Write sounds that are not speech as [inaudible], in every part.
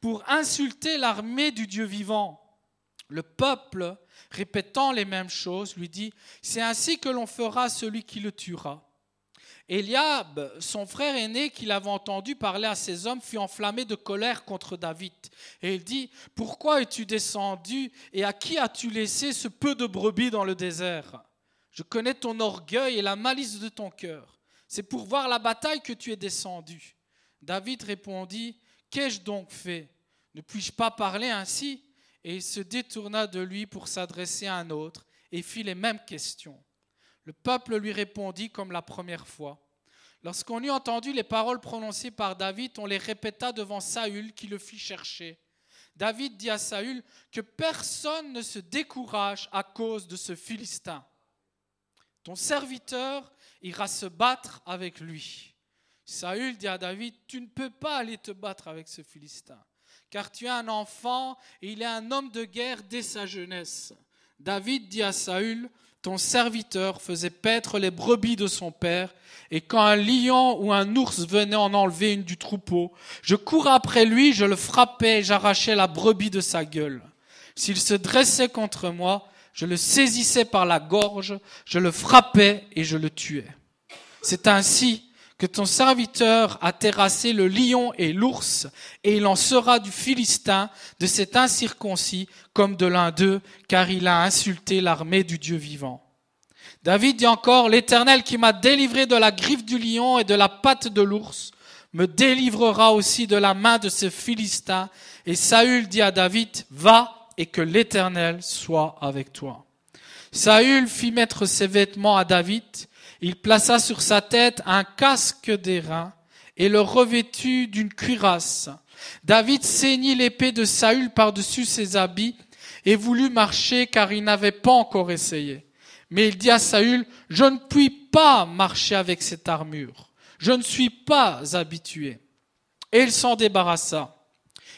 pour insulter l'armée du Dieu vivant. Le peuple, répétant les mêmes choses, lui dit, C'est ainsi que l'on fera celui qui le tuera. Eliab, son frère aîné qui l'avait entendu parler à ses hommes, fut enflammé de colère contre David. Et il dit, Pourquoi es-tu descendu et à qui as-tu laissé ce peu de brebis dans le désert Je connais ton orgueil et la malice de ton cœur. C'est pour voir la bataille que tu es descendu. David répondit, Qu'ai-je donc fait Ne puis-je pas parler ainsi Et il se détourna de lui pour s'adresser à un autre et fit les mêmes questions. Le peuple lui répondit comme la première fois. Lorsqu'on eut entendu les paroles prononcées par David, on les répéta devant Saül qui le fit chercher. David dit à Saül que personne ne se décourage à cause de ce Philistin. Ton serviteur ira se battre avec lui. Saül dit à David, tu ne peux pas aller te battre avec ce Philistin, car tu es un enfant et il est un homme de guerre dès sa jeunesse. David dit à Saül, ton serviteur faisait paître les brebis de son père, et quand un lion ou un ours venait en enlever une du troupeau, je courais après lui, je le frappais, j'arrachais la brebis de sa gueule. S'il se dressait contre moi, je le saisissais par la gorge, je le frappais et je le tuais. C'est ainsi que ton serviteur a terrassé le lion et l'ours, et il en sera du Philistin, de cet incirconcis, comme de l'un d'eux, car il a insulté l'armée du Dieu vivant. David dit encore, l'Éternel qui m'a délivré de la griffe du lion et de la patte de l'ours, me délivrera aussi de la main de ce Philistin. Et Saül dit à David, va et que l'Éternel soit avec toi. Saül fit mettre ses vêtements à David, il plaça sur sa tête un casque d'airain et le revêtu d'une cuirasse. David saignit l'épée de Saül par-dessus ses habits et voulut marcher car il n'avait pas encore essayé. Mais il dit à Saül, je ne puis pas marcher avec cette armure. Je ne suis pas habitué. Et il s'en débarrassa.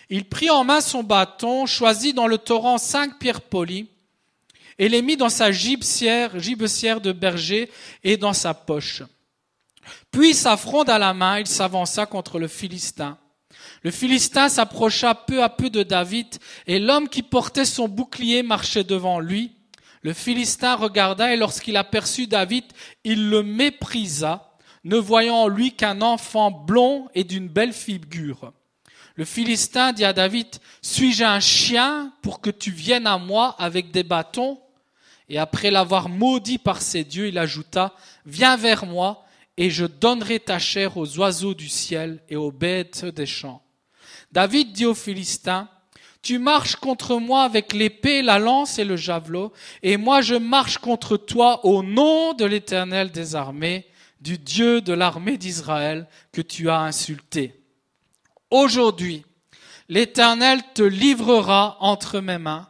Il prit en main son bâton, choisit dans le torrent cinq pierres polies, et les mit dans sa gibecière, gibecière de berger et dans sa poche. Puis sa fronde à la main, il s'avança contre le Philistin. Le Philistin s'approcha peu à peu de David, et l'homme qui portait son bouclier marchait devant lui. Le Philistin regarda, et lorsqu'il aperçut David, il le méprisa, ne voyant en lui qu'un enfant blond et d'une belle figure. Le Philistin dit à David, Suis-je un chien pour que tu viennes à moi avec des bâtons et après l'avoir maudit par ses dieux, il ajouta, Viens vers moi, et je donnerai ta chair aux oiseaux du ciel et aux bêtes des champs. David dit aux Philistins, Tu marches contre moi avec l'épée, la lance et le javelot, et moi je marche contre toi au nom de l'Éternel des armées, du Dieu de l'armée d'Israël que tu as insulté. Aujourd'hui, l'Éternel te livrera entre mes mains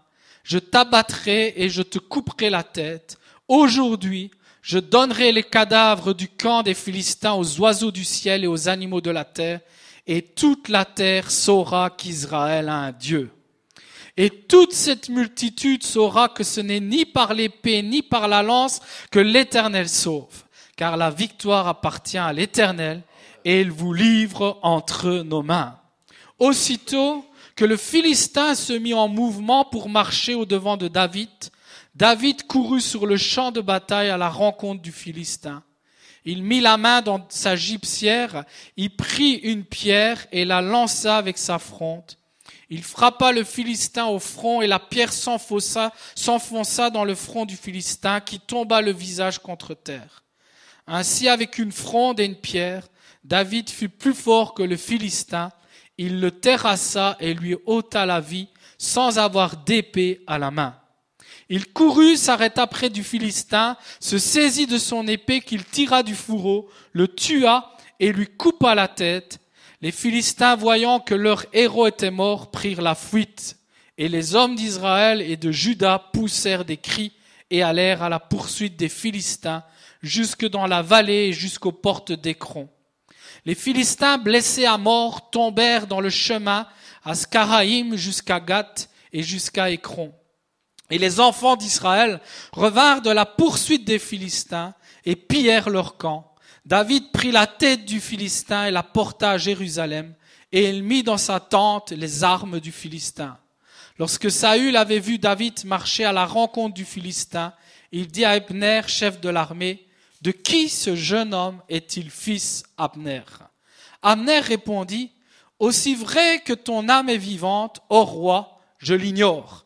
je t'abattrai et je te couperai la tête. Aujourd'hui, je donnerai les cadavres du camp des Philistins aux oiseaux du ciel et aux animaux de la terre, et toute la terre saura qu'Israël a un Dieu. Et toute cette multitude saura que ce n'est ni par l'épée ni par la lance que l'Éternel sauve, car la victoire appartient à l'Éternel, et il vous livre entre nos mains. Aussitôt, que le Philistin se mit en mouvement pour marcher au devant de David, David courut sur le champ de bataille à la rencontre du Philistin. Il mit la main dans sa gypsière, il prit une pierre et la lança avec sa fronde. Il frappa le Philistin au front et la pierre s'enfonça dans le front du Philistin qui tomba le visage contre terre. Ainsi, avec une fronde et une pierre, David fut plus fort que le Philistin il le terrassa et lui ôta la vie sans avoir d'épée à la main. Il courut, s'arrêta près du Philistin, se saisit de son épée qu'il tira du fourreau, le tua et lui coupa la tête. Les Philistins, voyant que leur héros était mort, prirent la fuite. Et les hommes d'Israël et de Juda poussèrent des cris et allèrent à la poursuite des Philistins jusque dans la vallée et jusqu'aux portes d'Écron. Les Philistins blessés à mort tombèrent dans le chemin à Scaraïm jusqu'à Gath et jusqu'à Écron. Et les enfants d'Israël revinrent de la poursuite des Philistins et pillèrent leur camp. David prit la tête du Philistin et la porta à Jérusalem, et il mit dans sa tente les armes du Philistin. Lorsque Saül avait vu David marcher à la rencontre du Philistin, il dit à Ebner, chef de l'armée, de qui ce jeune homme est-il fils Abner Abner répondit, Aussi vrai que ton âme est vivante, ô roi, je l'ignore.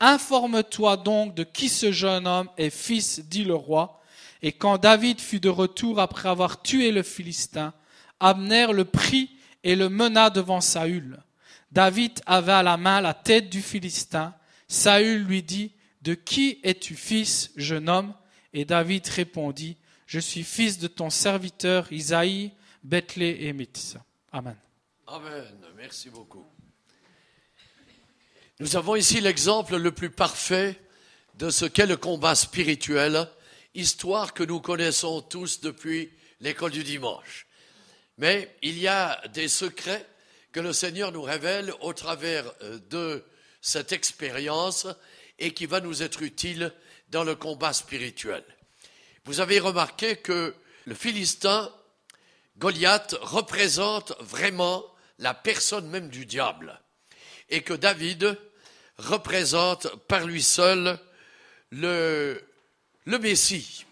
Informe-toi donc de qui ce jeune homme est fils, dit le roi. Et quand David fut de retour après avoir tué le Philistin, Abner le prit et le mena devant Saül. David avait à la main la tête du Philistin. Saül lui dit, De qui es-tu fils, jeune homme Et David répondit, je suis fils de ton serviteur Isaïe, Bethléem et Amen. Amen. Merci beaucoup. Nous avons ici l'exemple le plus parfait de ce qu'est le combat spirituel, histoire que nous connaissons tous depuis l'école du dimanche. Mais il y a des secrets que le Seigneur nous révèle au travers euh, de cette expérience et qui va nous être utile dans le combat spirituel. Vous avez remarqué que le Philistin, Goliath, représente vraiment la personne même du diable et que David représente par lui seul le, Messie.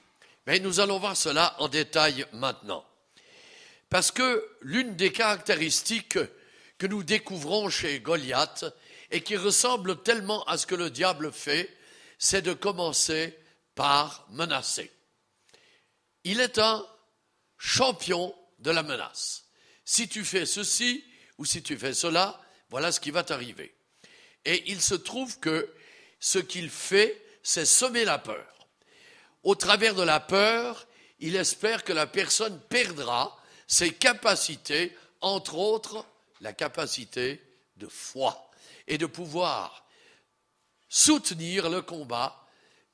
Mais nous allons voir cela en détail maintenant. Parce que l'une des caractéristiques que nous découvrons chez Goliath et qui ressemble tellement à ce que le diable fait, c'est de commencer par menacer. Il est un champion de la menace. Si tu fais ceci ou si tu fais cela, voilà ce qui va t'arriver. Et il se trouve que ce qu'il fait, c'est semer la peur. Au travers de la peur, il espère que la personne perdra ses capacités, entre autres la capacité de foi et de pouvoir soutenir le combat,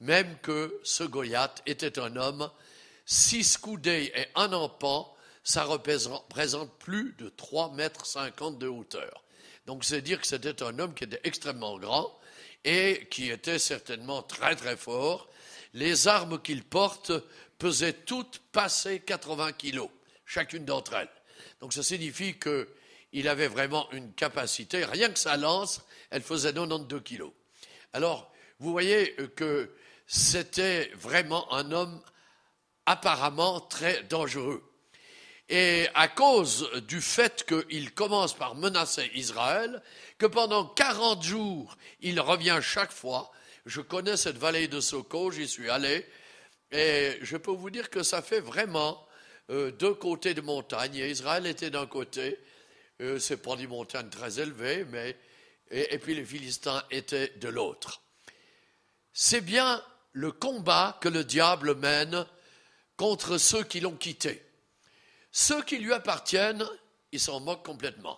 même que ce Goyat était un homme Six coudées et un empan, ça représente plus de 3,50 mètres de hauteur. Donc c'est dire que c'était un homme qui était extrêmement grand et qui était certainement très très fort. Les armes qu'il porte pesaient toutes passer 80 kilos, chacune d'entre elles. Donc ça signifie qu'il avait vraiment une capacité, rien que sa lance, elle faisait 92 kilos. Alors, vous voyez que c'était vraiment un homme apparemment très dangereux. Et à cause du fait qu'il commence par menacer Israël, que pendant 40 jours, il revient chaque fois, je connais cette vallée de Soko, j'y suis allé, et je peux vous dire que ça fait vraiment euh, deux côtés de montagne. Israël était d'un côté, euh, c'est pas des montagnes très élevées, et puis les Philistins étaient de l'autre. C'est bien le combat que le diable mène contre ceux qui l'ont quitté. Ceux qui lui appartiennent, ils s'en moquent complètement.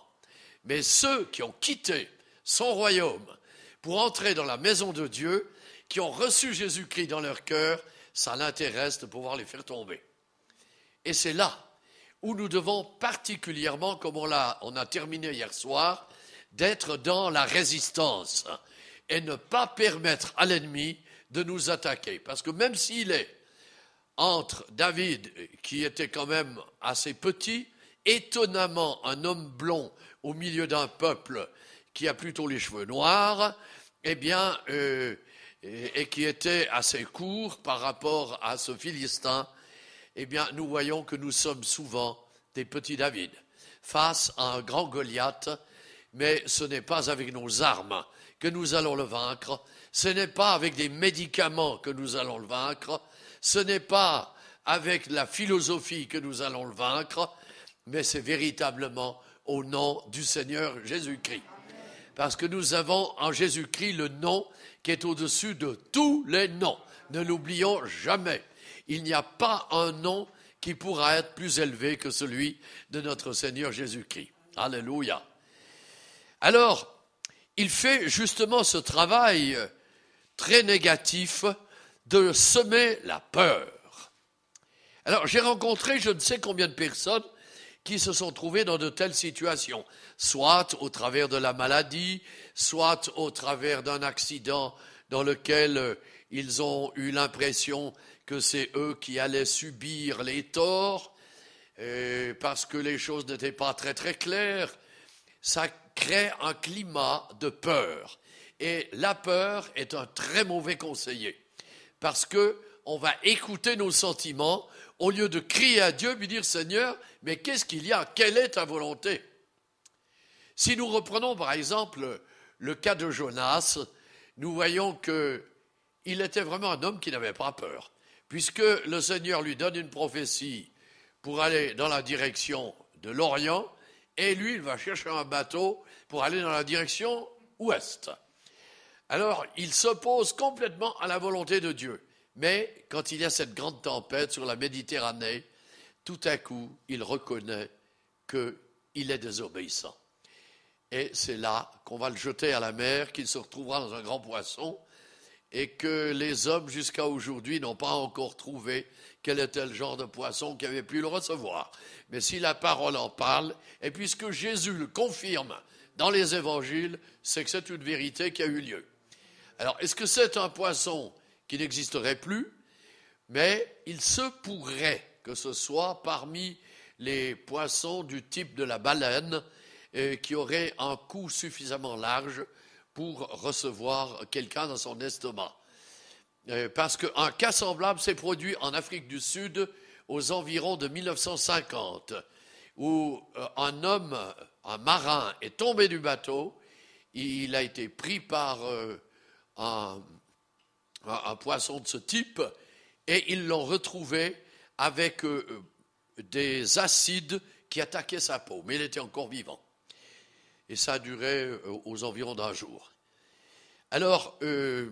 Mais ceux qui ont quitté son royaume pour entrer dans la maison de Dieu, qui ont reçu Jésus-Christ dans leur cœur, ça l'intéresse de pouvoir les faire tomber. Et c'est là où nous devons particulièrement, comme on, a, on a terminé hier soir, d'être dans la résistance et ne pas permettre à l'ennemi de nous attaquer. Parce que même s'il est entre David, qui était quand même assez petit, étonnamment un homme blond au milieu d'un peuple qui a plutôt les cheveux noirs, eh bien, euh, et, qui était assez court par rapport à ce Philistin, eh bien, nous voyons que nous sommes souvent des petits David face à un grand Goliath, mais ce n'est pas avec nos armes que nous allons le vaincre, ce n'est pas avec des médicaments que nous allons le vaincre, ce n'est pas avec la philosophie que nous allons le vaincre, mais c'est véritablement au nom du Seigneur Jésus-Christ. Parce que nous avons en Jésus-Christ le nom qui est au-dessus de tous les noms. Ne l'oublions jamais. Il n'y a pas un nom qui pourra être plus élevé que celui de notre Seigneur Jésus-Christ. Alléluia. Alors, il fait justement ce travail très négatif de semer la peur. Alors j'ai rencontré je ne sais combien de personnes qui se sont trouvées dans de telles situations, soit au travers de la maladie, soit au travers d'un accident dans lequel euh, ils ont eu l'impression que c'est eux qui allaient subir les torts, parce que les choses n'étaient pas très très claires. Ça crée un climat de peur. Et la peur est un très mauvais conseiller parce que on va écouter nos sentiments au lieu de crier à Dieu, lui dire Seigneur, mais qu'est-ce qu'il y a Quelle est ta volonté Si nous reprenons par exemple le cas de Jonas, nous voyons qu'il était vraiment un homme qui n'avait pas peur, puisque le Seigneur lui donne une prophétie pour aller dans la direction de l'Orient, et lui, il va chercher un bateau pour aller dans la direction ouest. Alors, il s'oppose complètement à la volonté de Dieu. Mais quand il y a cette grande tempête sur la Méditerranée, tout à coup, il reconnaît qu'il est désobéissant. Et c'est là qu'on va le jeter à la mer, qu'il se retrouvera dans un grand poisson, et que les hommes jusqu'à aujourd'hui n'ont pas encore trouvé quel était le genre de poisson qui avait pu le recevoir. Mais si la parole en parle, et puisque Jésus le confirme dans les évangiles, c'est que c'est une vérité qui a eu lieu. Alors, est-ce que c'est un poisson qui n'existerait plus Mais il se pourrait que ce soit parmi les poissons du type de la baleine euh, qui aurait un cou suffisamment large pour recevoir quelqu'un dans son estomac. Euh, parce qu'un cas semblable s'est produit en Afrique du Sud aux environs de 1950, où euh, un homme, un marin, est tombé du bateau, il a été pris par un, poisson de ce type, et ils l'ont retrouvé avec euh, des acides qui attaquaient sa peau, mais il était encore vivant. Et ça a duré euh, aux environs d'un jour. Alors, euh,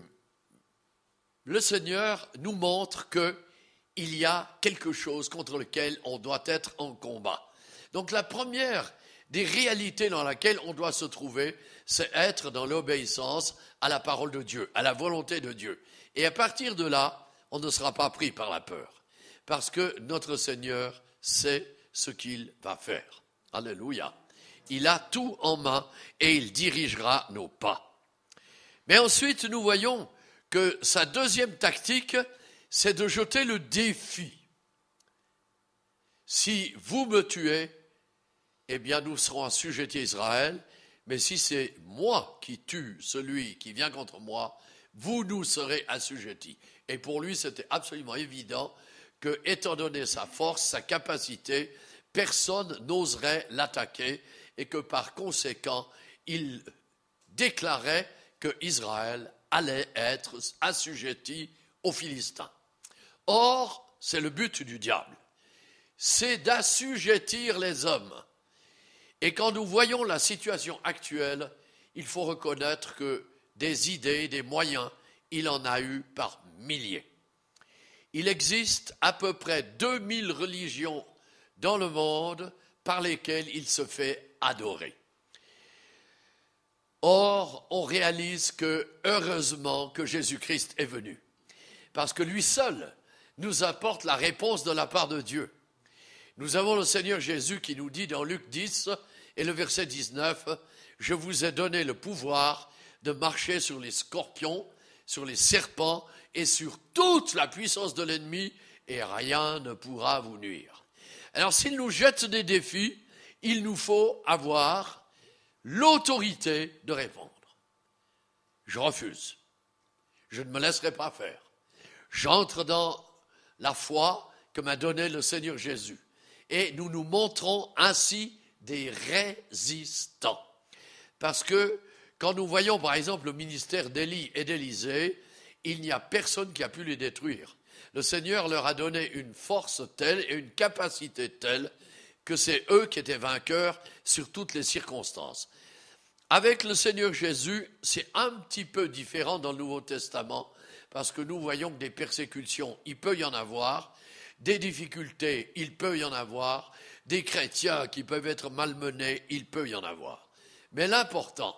le Seigneur nous montre qu'il y a quelque chose contre lequel on doit être en combat. Donc la première des réalités dans laquelle on doit se trouver, c'est être dans l'obéissance à la parole de Dieu, à la volonté de Dieu. Et à partir de là, on ne sera pas pris par la peur, parce que notre Seigneur sait ce qu'il va faire. Alléluia. Il a tout en main et il dirigera nos pas. Mais ensuite, nous voyons que sa deuxième tactique, c'est de jeter le défi. Si vous me tuez, eh bien nous serons assujettis à Israël mais si c'est moi qui tue celui qui vient contre moi, vous nous serez assujettis. Et pour lui, c'était absolument évident que, étant donné sa force, sa capacité, personne n'oserait l'attaquer et que par conséquent, il déclarait que Israël allait être assujetti aux Philistins. Or, c'est le but du diable, c'est d'assujettir les hommes et quand nous voyons la situation actuelle, il faut reconnaître que des idées, des moyens, il en a eu par milliers. Il existe à peu près 2000 religions dans le monde par lesquelles il se fait adorer. Or, on réalise que, heureusement, que Jésus-Christ est venu, parce que lui seul nous apporte la réponse de la part de Dieu. Nous avons le Seigneur Jésus qui nous dit dans Luc 10, et le verset 19, je vous ai donné le pouvoir de marcher sur les scorpions, sur les serpents et sur toute la puissance de l'ennemi, et rien ne pourra vous nuire. Alors s'il nous jette des défis, il nous faut avoir l'autorité de répondre. Je refuse. Je ne me laisserai pas faire. J'entre dans la foi que m'a donnée le Seigneur Jésus. Et nous nous montrons ainsi des résistants. Parce que quand nous voyons par exemple le ministère d'Élie et d'Élysée, il n'y a personne qui a pu les détruire. Le Seigneur leur a donné une force telle et une capacité telle que c'est eux qui étaient vainqueurs sur toutes les circonstances. Avec le Seigneur Jésus, c'est un petit peu différent dans le Nouveau Testament, parce que nous voyons que des persécutions, il peut y en avoir, des difficultés, il peut y en avoir, des chrétiens qui peuvent être malmenés, il peut y en avoir. Mais l'important,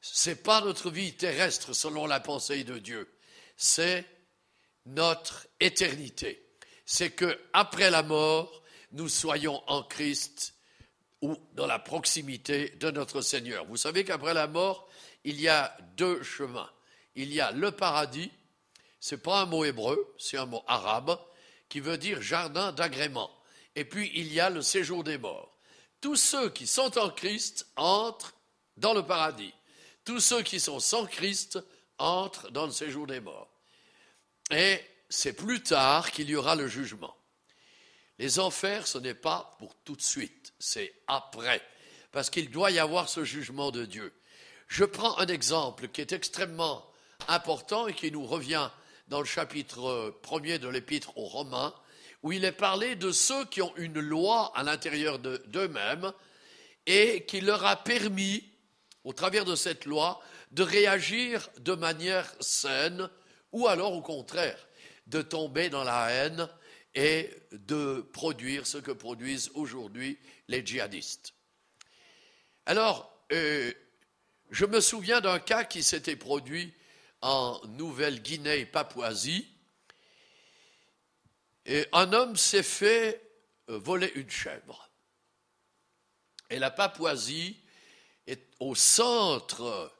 ce n'est pas notre vie terrestre selon la pensée de Dieu, c'est notre éternité. C'est que après la mort, nous soyons en Christ ou dans la proximité de notre Seigneur. Vous savez qu'après la mort, il y a deux chemins. Il y a le paradis, ce n'est pas un mot hébreu, c'est un mot arabe qui veut dire jardin d'agrément. Et puis il y a le séjour des morts. Tous ceux qui sont en Christ entrent dans le paradis. Tous ceux qui sont sans Christ entrent dans le séjour des morts. Et c'est plus tard qu'il y aura le jugement. Les enfers, ce n'est pas pour tout de suite, c'est après, parce qu'il doit y avoir ce jugement de Dieu. Je prends un exemple qui est extrêmement important et qui nous revient dans le chapitre premier de l'épître aux Romains, où il est parlé de ceux qui ont une loi à l'intérieur d'eux-mêmes et qui leur a permis, au travers de cette loi, de réagir de manière saine ou alors au contraire, de tomber dans la haine et de produire ce que produisent aujourd'hui les djihadistes. Alors, euh, je me souviens d'un cas qui s'était produit en Nouvelle-Guinée Papouasie, et un homme s'est fait euh, voler une chèvre. Et la Papouasie est au centre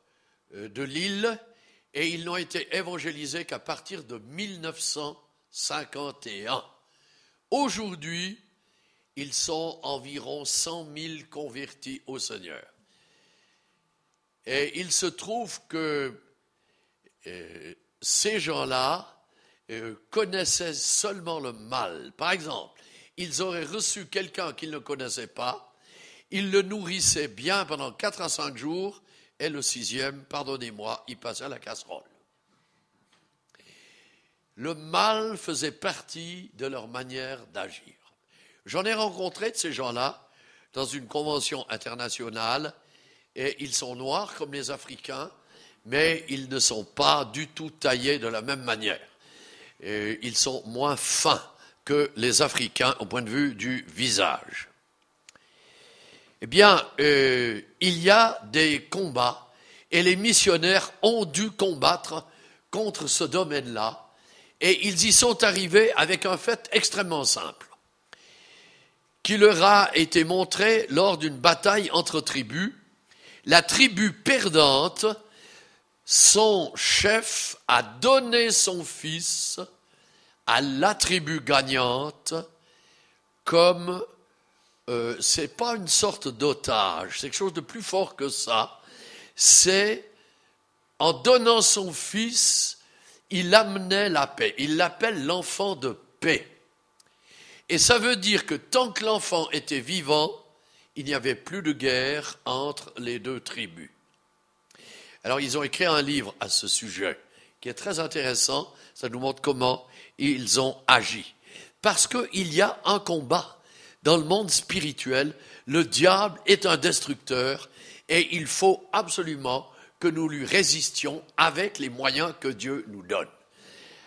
euh, de l'île et ils n'ont été évangélisés qu'à partir de 1951. Aujourd'hui, ils sont environ 100 000 convertis au Seigneur. Et il se trouve que euh, ces gens-là connaissaient seulement le mal. Par exemple, ils auraient reçu quelqu'un qu'ils ne connaissaient pas, ils le nourrissaient bien pendant quatre à cinq jours, et le sixième, pardonnez-moi, il passait à la casserole. Le mal faisait partie de leur manière d'agir. J'en ai rencontré de ces gens-là dans une convention internationale, et ils sont noirs comme les Africains, mais ils ne sont pas du tout taillés de la même manière. Euh, ils sont moins fins que les Africains au point de vue du visage. Eh bien, euh, il y a des combats et les missionnaires ont dû combattre contre ce domaine-là et ils y sont arrivés avec un fait extrêmement simple qui leur a été montré lors d'une bataille entre tribus. La tribu perdante, son chef a donné son fils à tribu gagnante comme euh, c'est pas une sorte d'otage, c'est quelque chose de plus fort que ça. C'est en donnant son fils, il amenait la paix. Il l'appelle l'enfant de paix. Et ça veut dire que tant que l'enfant était vivant, il n'y avait plus de guerre entre les deux tribus. Alors ils ont écrit un livre à ce sujet qui est très intéressant. Ça nous montre comment ils ont agi. Parce qu'il y a un combat. Dans le monde spirituel, le diable est un destructeur et il faut absolument que nous lui résistions avec les moyens que Dieu nous donne.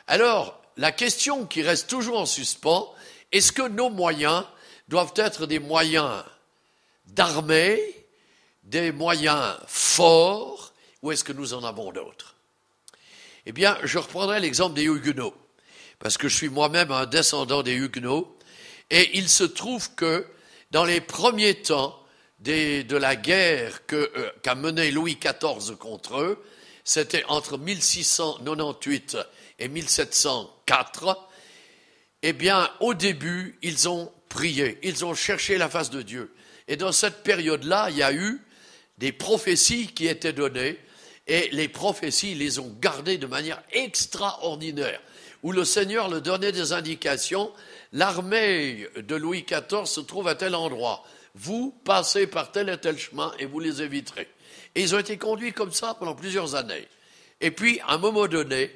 Alors, la question qui reste toujours en suspens, est-ce que nos moyens doivent être des moyens d'armée, des moyens forts, ou est-ce que nous en avons d'autres Eh bien, je reprendrai l'exemple des Huguenots parce que je suis moi-même un descendant des Huguenots, et il se trouve que dans les premiers temps de la guerre euh, qu'a menée Louis XIV contre eux, c'était entre 1698 et 1704, eh bien, au début, ils ont prié, ils ont cherché la face de Dieu. Et dans cette période-là, il y a eu des prophéties qui étaient données, et les prophéties les ont gardées de manière extraordinaire où le Seigneur leur donnait des indications. L'armée de Louis XIV se trouve à tel endroit. Vous passez par tel et tel chemin et vous les éviterez. Et ils ont été conduits comme ça pendant plusieurs années. Et puis, à un moment donné,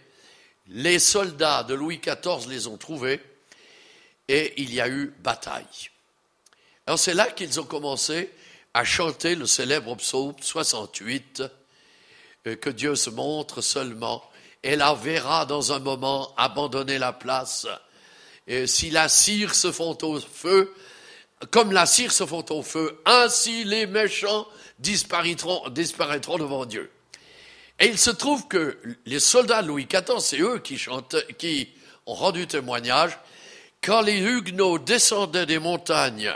les soldats de Louis XIV les ont trouvés et il y a eu bataille. Alors c'est là qu'ils ont commencé à chanter le célèbre psaume 68, euh, que Dieu se montre seulement « Elle la verra dans un moment abandonner la place. Et si la cire se font au feu, comme la cire se font au feu, ainsi les méchants disparaîtront, devant Dieu. Et il se trouve que les soldats de Louis XIV, c'est eux qui, qui ont rendu témoignage, quand les Huguenots descendaient des montagnes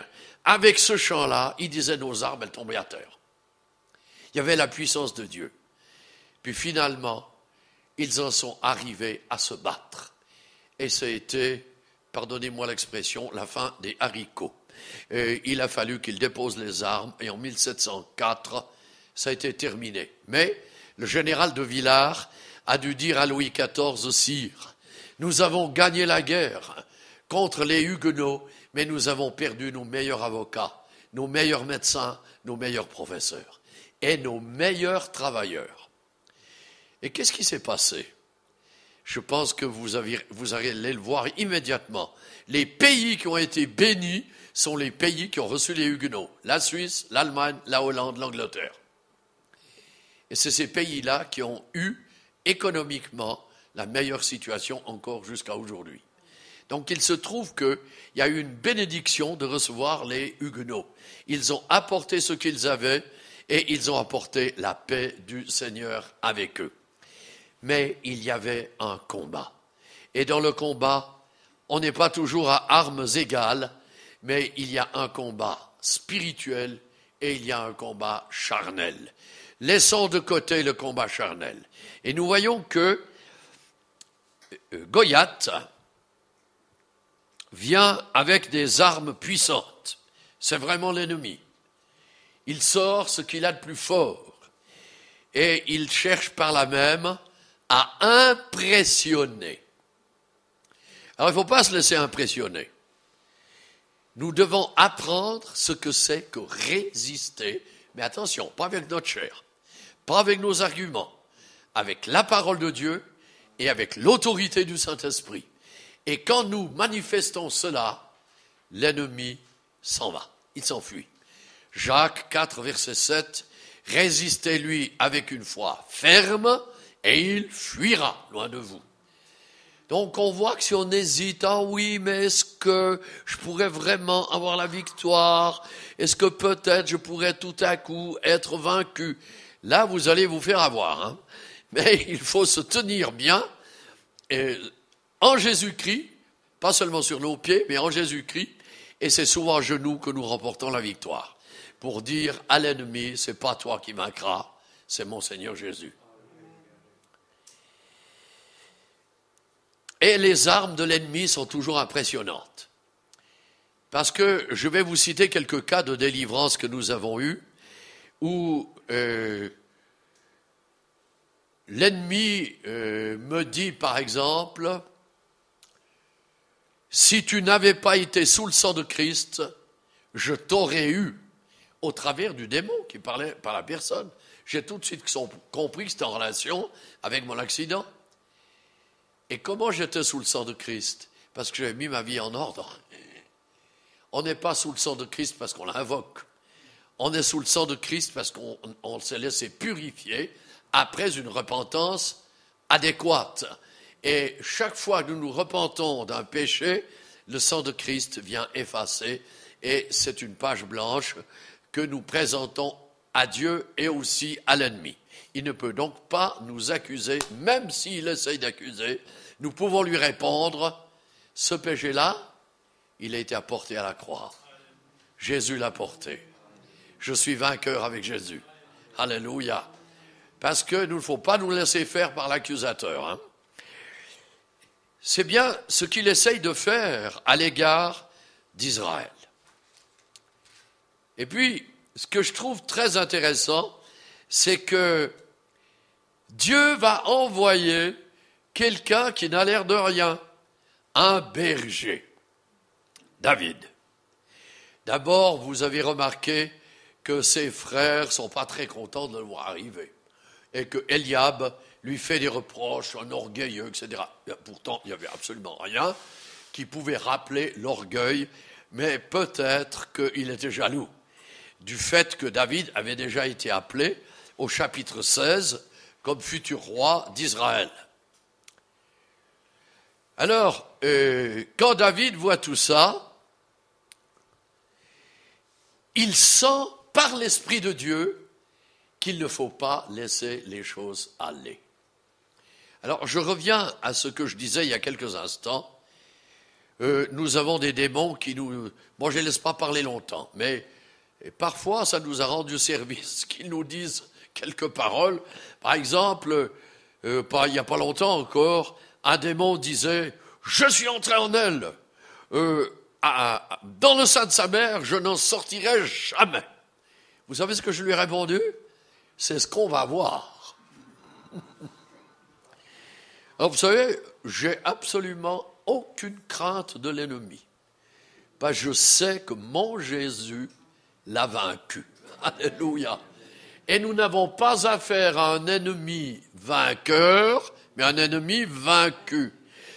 avec ce chant-là, ils disaient nos armes, elles tombaient à terre. Il y avait la puissance de Dieu. Puis finalement, ils en sont arrivés à se battre. Et ça a été, pardonnez-moi l'expression, la fin des haricots. il a fallu qu'ils déposent les armes et en 1704, ça a été terminé. Mais le général de Villars a dû dire à Louis XIV, Sire, nous avons gagné la guerre contre les Huguenots, mais nous avons perdu nos meilleurs avocats, nos meilleurs médecins, nos meilleurs professeurs et nos meilleurs travailleurs. Et qu'est-ce qui s'est passé Je pense que vous, vous allez le voir immédiatement. Les pays qui ont été bénis sont les pays qui ont reçu les Huguenots. La Suisse, l'Allemagne, la Hollande, l'Angleterre. Et c'est ces pays-là qui ont eu économiquement la meilleure situation encore jusqu'à aujourd'hui. Donc il se trouve qu'il y a eu une bénédiction de recevoir les Huguenots. Ils ont apporté ce qu'ils avaient et ils ont apporté la paix du Seigneur avec eux mais il y avait un combat. Et dans le combat, on n'est pas toujours à armes égales, mais il y a un combat spirituel et il y a un combat charnel. Laissons de côté le combat charnel. Et nous voyons que euh, Goyat vient avec des armes puissantes. C'est vraiment l'ennemi. Il sort ce qu'il a de plus fort et il cherche par là même à impressionner. Alors il ne faut pas se laisser impressionner. Nous devons apprendre ce que c'est que résister, mais attention, pas avec notre chair, pas avec nos arguments, avec la parole de Dieu et avec l'autorité du Saint-Esprit. Et quand nous manifestons cela, l'ennemi s'en va, il s'enfuit. Jacques 4, verset 7, résistez-lui avec une foi ferme, et il fuira loin de vous. Donc on voit que si on hésite, ah oui, mais est-ce que je pourrais vraiment avoir la victoire Est-ce que peut-être je pourrais tout à coup être vaincu Là, vous allez vous faire avoir. Hein. [laughs] mais il faut se tenir bien et en Jésus-Christ, pas seulement sur nos pieds, mais en Jésus-Christ. Et c'est souvent à genoux que nous remportons la victoire. Pour dire à l'ennemi, c'est pas toi qui vaincras, c'est mon Seigneur Jésus. Et les armes de l'ennemi sont toujours impressionnantes. Parce que je vais vous citer quelques cas de délivrance que nous avons eus où euh, l'ennemi euh, me dit par exemple, si tu n'avais pas été sous le sang de Christ, je t'aurais eu au travers du démon qui parlait par la personne. J'ai tout de suite compris que c'était en relation avec mon accident. Et comment j'étais sous le sang de Christ Parce que j'avais mis ma vie en ordre. On n'est pas sous le sang de Christ parce qu'on l'invoque. On est sous le sang de Christ parce qu'on s'est laissé purifier après une repentance adéquate. Et chaque fois que nous nous repentons d'un péché, le sang de Christ vient effacer et c'est une page blanche que nous présentons à Dieu et aussi à l'ennemi. Il ne peut donc pas nous accuser, même s'il essaye d'accuser. Nous pouvons lui répondre, ce péché-là, il a été apporté à la croix. Jésus l'a porté. Je suis vainqueur avec Jésus. Alléluia. Parce que nous ne faut pas nous laisser faire par l'accusateur. Hein. C'est bien ce qu'il essaye de faire à l'égard d'Israël. Et puis, ce que je trouve très intéressant, c'est que Dieu va envoyer quelqu'un qui n'a l'air de rien, un berger, David. D'abord, vous avez remarqué que ses frères sont pas très contents de le voir arriver et que Eliab lui fait des reproches, un orgueilleux, etc. Pourtant, il n'y avait absolument rien qui pouvait rappeler l'orgueil, mais peut-être qu'il était jaloux du fait que David avait déjà été appelé au chapitre 16 comme futur roi d'Israël. Alors, euh, quand David voit tout ça, il sent par l'Esprit de Dieu qu'il ne faut pas laisser les choses aller. Alors, je reviens à ce que je disais il y a quelques instants. Euh, nous avons des démons qui nous... Moi, je ne laisse pas parler longtemps, mais et parfois, ça nous a rendu service [laughs] qu'ils nous disent quelques paroles. Par exemple, euh, il n'y a pas longtemps encore, un démon disait Je suis entré en elle. Euh, dans le sein de sa mère, je n'en sortirai jamais. Vous savez ce que je lui ai répondu C'est ce qu'on va voir. [laughs] Alors vous savez, j'ai absolument aucune crainte de l'ennemi. Parce que je sais que mon Jésus l'a vaincu. [laughs] Alléluia. Et nous n'avons pas affaire à un ennemi vainqueur, mais un ennemi vaincu.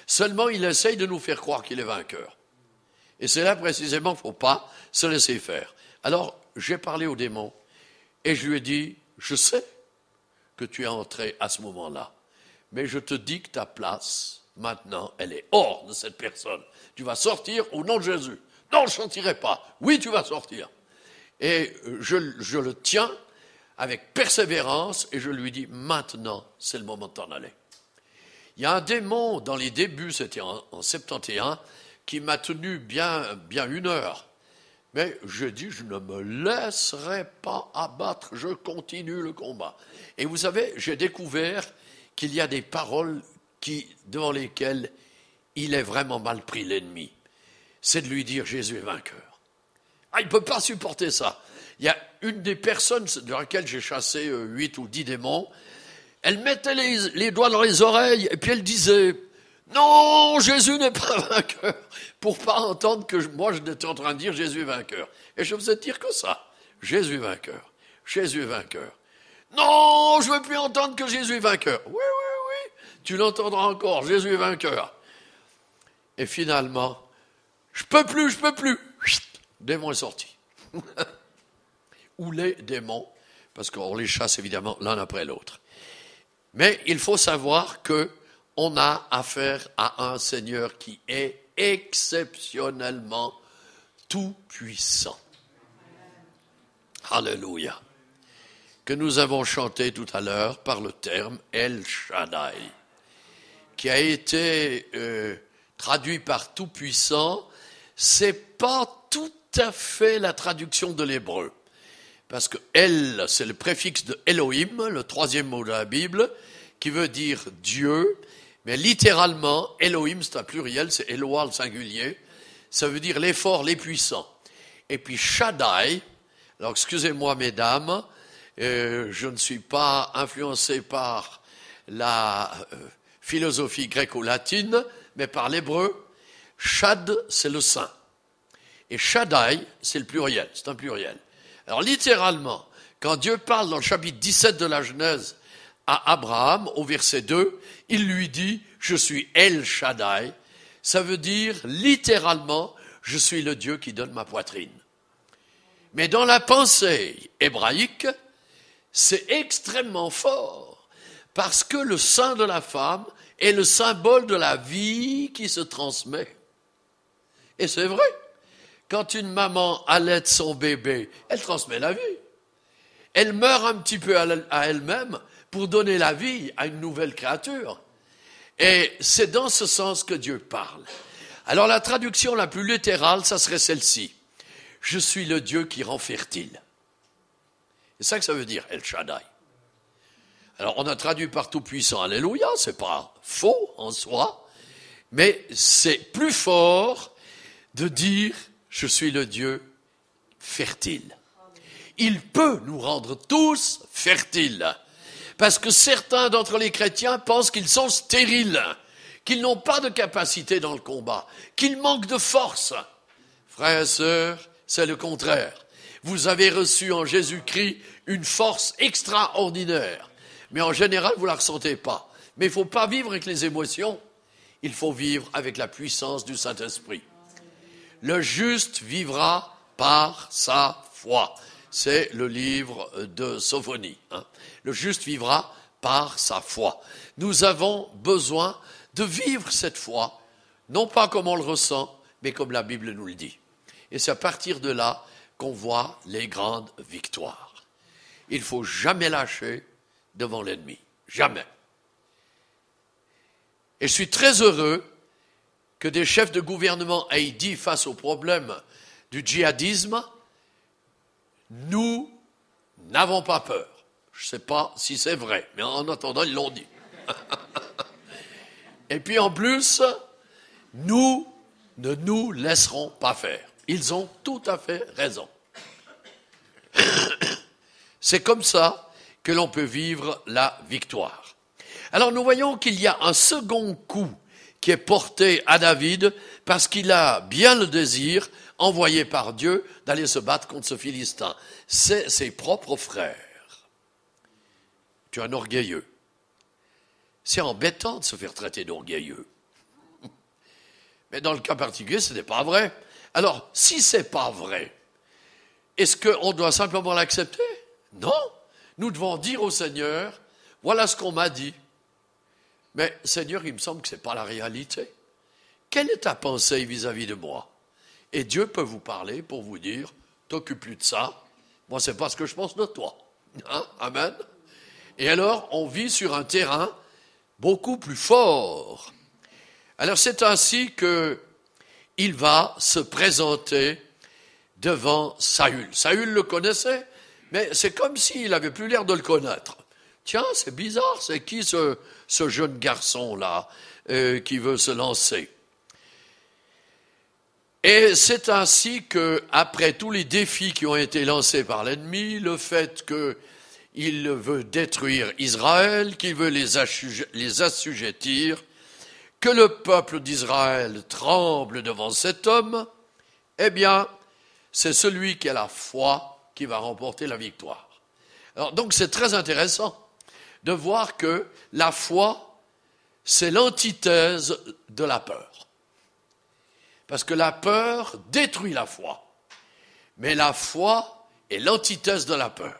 Seulement, il essaye de nous faire croire qu'il est vainqueur. Et c'est là précisément qu'il ne faut pas se laisser faire. Alors, j'ai parlé au démon et je lui ai dit, je sais que tu es entré à ce moment-là, mais je te dis que ta place, maintenant, elle est hors de cette personne. Tu vas sortir au nom de Jésus. Non, je ne sortirai pas. Oui, tu vas sortir. Et euh, je, le tiens avec persévérance et je lui dis, maintenant, c'est le moment de t'en aller. Il y a un démon, dans les débuts, c'était en, 71, qui m'a tenu bien, bien une heure. Mais je dis, je ne me laisserai pas abattre, je continue le combat. Et vous savez, j'ai découvert qu'il y a des paroles qui, devant lesquelles il est vraiment mal pris l'ennemi. C'est de lui dire Jésus est vainqueur. Ah, il ne peut pas supporter ça. Il y a une des personnes de laquelle j'ai chassé euh, huit ou dix démons, elle mettait les, doigts dans les oreilles et puis elle disait Non, Jésus n'est pas vainqueur, pour pas entendre que je, moi j'étais en train de dire Jésus vainqueur. Et je faisais dire que ça Jésus vainqueur, Jésus vainqueur. Non, je ne veux plus entendre que Jésus vainqueur. Oui, oui, oui, tu l'entendras encore, Jésus vainqueur. Et finalement, je peux plus, je peux plus démon est sorti. [laughs] Ou les démons, parce qu'on les chasse évidemment l'un après l'autre. Mais il faut savoir que on a affaire à un Seigneur qui est exceptionnellement tout-puissant. Alléluia. Que nous avons chanté tout à l'heure par le terme El Shaddai, qui a été euh, traduit par tout-puissant. C'est pas fait la traduction de l'hébreu. Parce que elle c'est le préfixe de Elohim, le troisième mot de la Bible, qui veut dire Dieu, mais littéralement, Elohim, c'est un pluriel, c'est Eloah le singulier, ça veut dire les forts, les puissants. Et puis Shaddai, alors excusez-moi mesdames, euh, je ne suis pas influencé par la euh, philosophie gréco-latine, mais par l'hébreu. Shad, c'est le saint. Et Shaddai, c'est le pluriel, c'est un pluriel. Alors littéralement, quand Dieu parle dans le chapitre 17 de la Genèse à Abraham, au verset 2, il lui dit, je suis El Shaddai. Ça veut dire littéralement, je suis le Dieu qui donne ma poitrine. Mais dans la pensée hébraïque, c'est extrêmement fort, parce que le sein de la femme est le symbole de la vie qui se transmet. Et c'est vrai quand une maman allaite son bébé, elle transmet la vie. Elle meurt un petit peu à elle-même pour donner la vie à une nouvelle créature. Et c'est dans ce sens que Dieu parle. Alors la traduction la plus littérale, ça serait celle-ci. Je suis le Dieu qui rend fertile. C'est ça que ça veut dire, El Shaddai. Alors on a traduit par Tout-Puissant, Alléluia, c'est pas faux en soi, mais c'est plus fort de dire je suis le Dieu fertile. Il peut nous rendre tous fertiles. Parce que certains d'entre les chrétiens pensent qu'ils sont stériles, qu'ils n'ont pas de capacité dans le combat, qu'ils manquent de force. Frères et sœurs, c'est le contraire. Vous avez reçu en Jésus-Christ une force extraordinaire. Mais en général, vous ne la ressentez pas. Mais il ne faut pas vivre avec les émotions, il faut vivre avec la puissance du Saint-Esprit le juste vivra par sa foi. C'est le livre de Sophonie. Hein. Le juste vivra par sa foi. Nous avons besoin de vivre cette foi, non pas comme on le ressent, mais comme la Bible nous le dit. Et c'est à partir de là qu'on voit les grandes victoires. Il faut jamais lâcher devant l'ennemi. Jamais. Et je suis très heureux que des chefs de gouvernement aient dit face au problème du djihadisme, nous n'avons pas peur. Je ne sais pas si c'est vrai, mais en attendant, ils l'ont dit. [laughs] Et puis en plus, nous ne nous laisserons pas faire. Ils ont tout à fait raison. [coughs] C'est comme ça que l'on peut vivre la victoire. Alors nous voyons qu'il y a un second coup qui est porté à David parce qu'il a bien le désir envoyé par Dieu d'aller se battre contre ce Philistin. C'est ses propres frères. Tu es un orgueilleux. C'est embêtant de se faire traiter d'orgueilleux. [laughs] Mais dans le cas particulier, ce n'est pas vrai. Alors, si ce n'est pas vrai, est-ce qu'on doit simplement l'accepter Non. Nous devons dire au Seigneur, voilà ce qu'on m'a dit. Mais Seigneur, il me semble que ce n'est pas la réalité. Quelle est ta pensée vis-à-vis de moi Et Dieu peut vous parler pour vous dire, t'occupe plus de ça, moi n'est pas ce que je pense de toi. Hein? Amen. Et alors, on vit sur un terrain beaucoup plus fort. Alors c'est ainsi que il va se présenter devant Saül. Saül le connaissait, mais c'est comme s'il n'avait plus l'air de le connaître. Tiens, c'est bizarre, c'est qui ce, ce jeune garçon-là euh, qui veut se lancer. Et c'est ainsi que, après tous les défis qui ont été lancés par l'ennemi, le fait qu'il veut détruire Israël, qu'il veut les, assujettir, que le peuple d'Israël tremble devant cet homme, eh bien, c'est celui qui a la foi qui va remporter la victoire. Alors, donc c'est très intéressant de voir que la foi, c'est l'antithèse de la peur. Parce que la peur détruit la foi. Mais la foi est l'antithèse de la peur.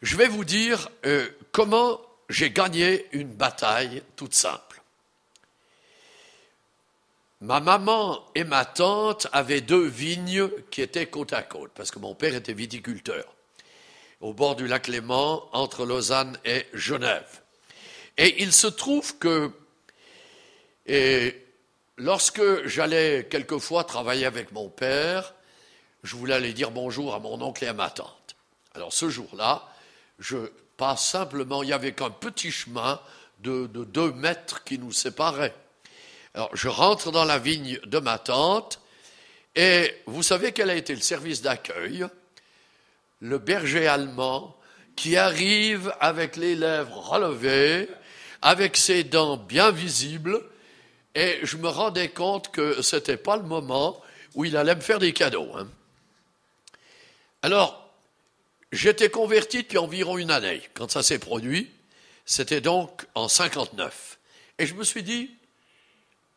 Je vais vous dire euh, comment j'ai gagné une bataille toute simple. Ma maman et ma tante avaient deux vignes qui étaient côte à côte, parce que mon père était viticulteur au bord du lac Léman, entre Lausanne et Genève. Et il se trouve que lorsque j'allais quelquefois travailler avec mon père, je voulais aller dire bonjour à mon oncle et à ma tante. Alors ce jour-là, je passe simplement, il n'y avait qu'un petit chemin de, de deux mètres qui nous séparait. Alors je rentre dans la vigne de ma tante et vous savez quel a été le service d'accueil le berger allemand qui arrive avec les lèvres relevées, avec ses dents bien visibles, et je me rendais compte que ce n'était pas le moment où il allait me faire des cadeaux. Hein. Alors, j'étais converti depuis environ une année quand ça s'est produit. C'était donc en 59. Et je me suis dit,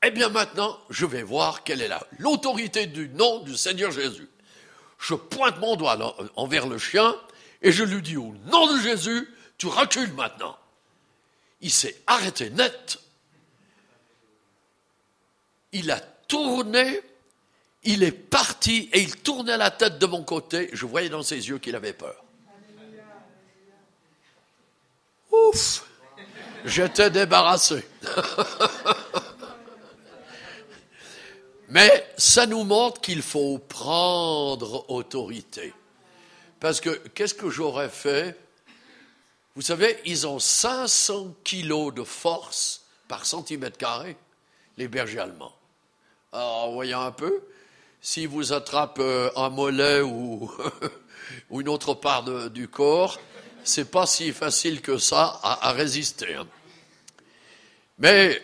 eh bien maintenant, je vais voir quelle est l'autorité du nom du Seigneur Jésus je pointe mon doigt envers le chien et je lui dis au nom de Jésus, tu recules maintenant. Il s'est arrêté net. Il a tourné, il est parti et il tournait la tête de mon côté. Je voyais dans ses yeux qu'il avait peur. Ouf, j'étais débarrassé. [laughs] Mais ça nous montre qu'il faut prendre autorité. Parce que qu'est-ce que j'aurais fait Vous savez, ils ont 500 kilos de force par centimètre carré, les bergers allemands. Alors, voyons un peu, si vous attrapent euh, un mollet ou, [laughs] une autre part du corps, c'est pas si facile que ça à, résister. Hein. Mais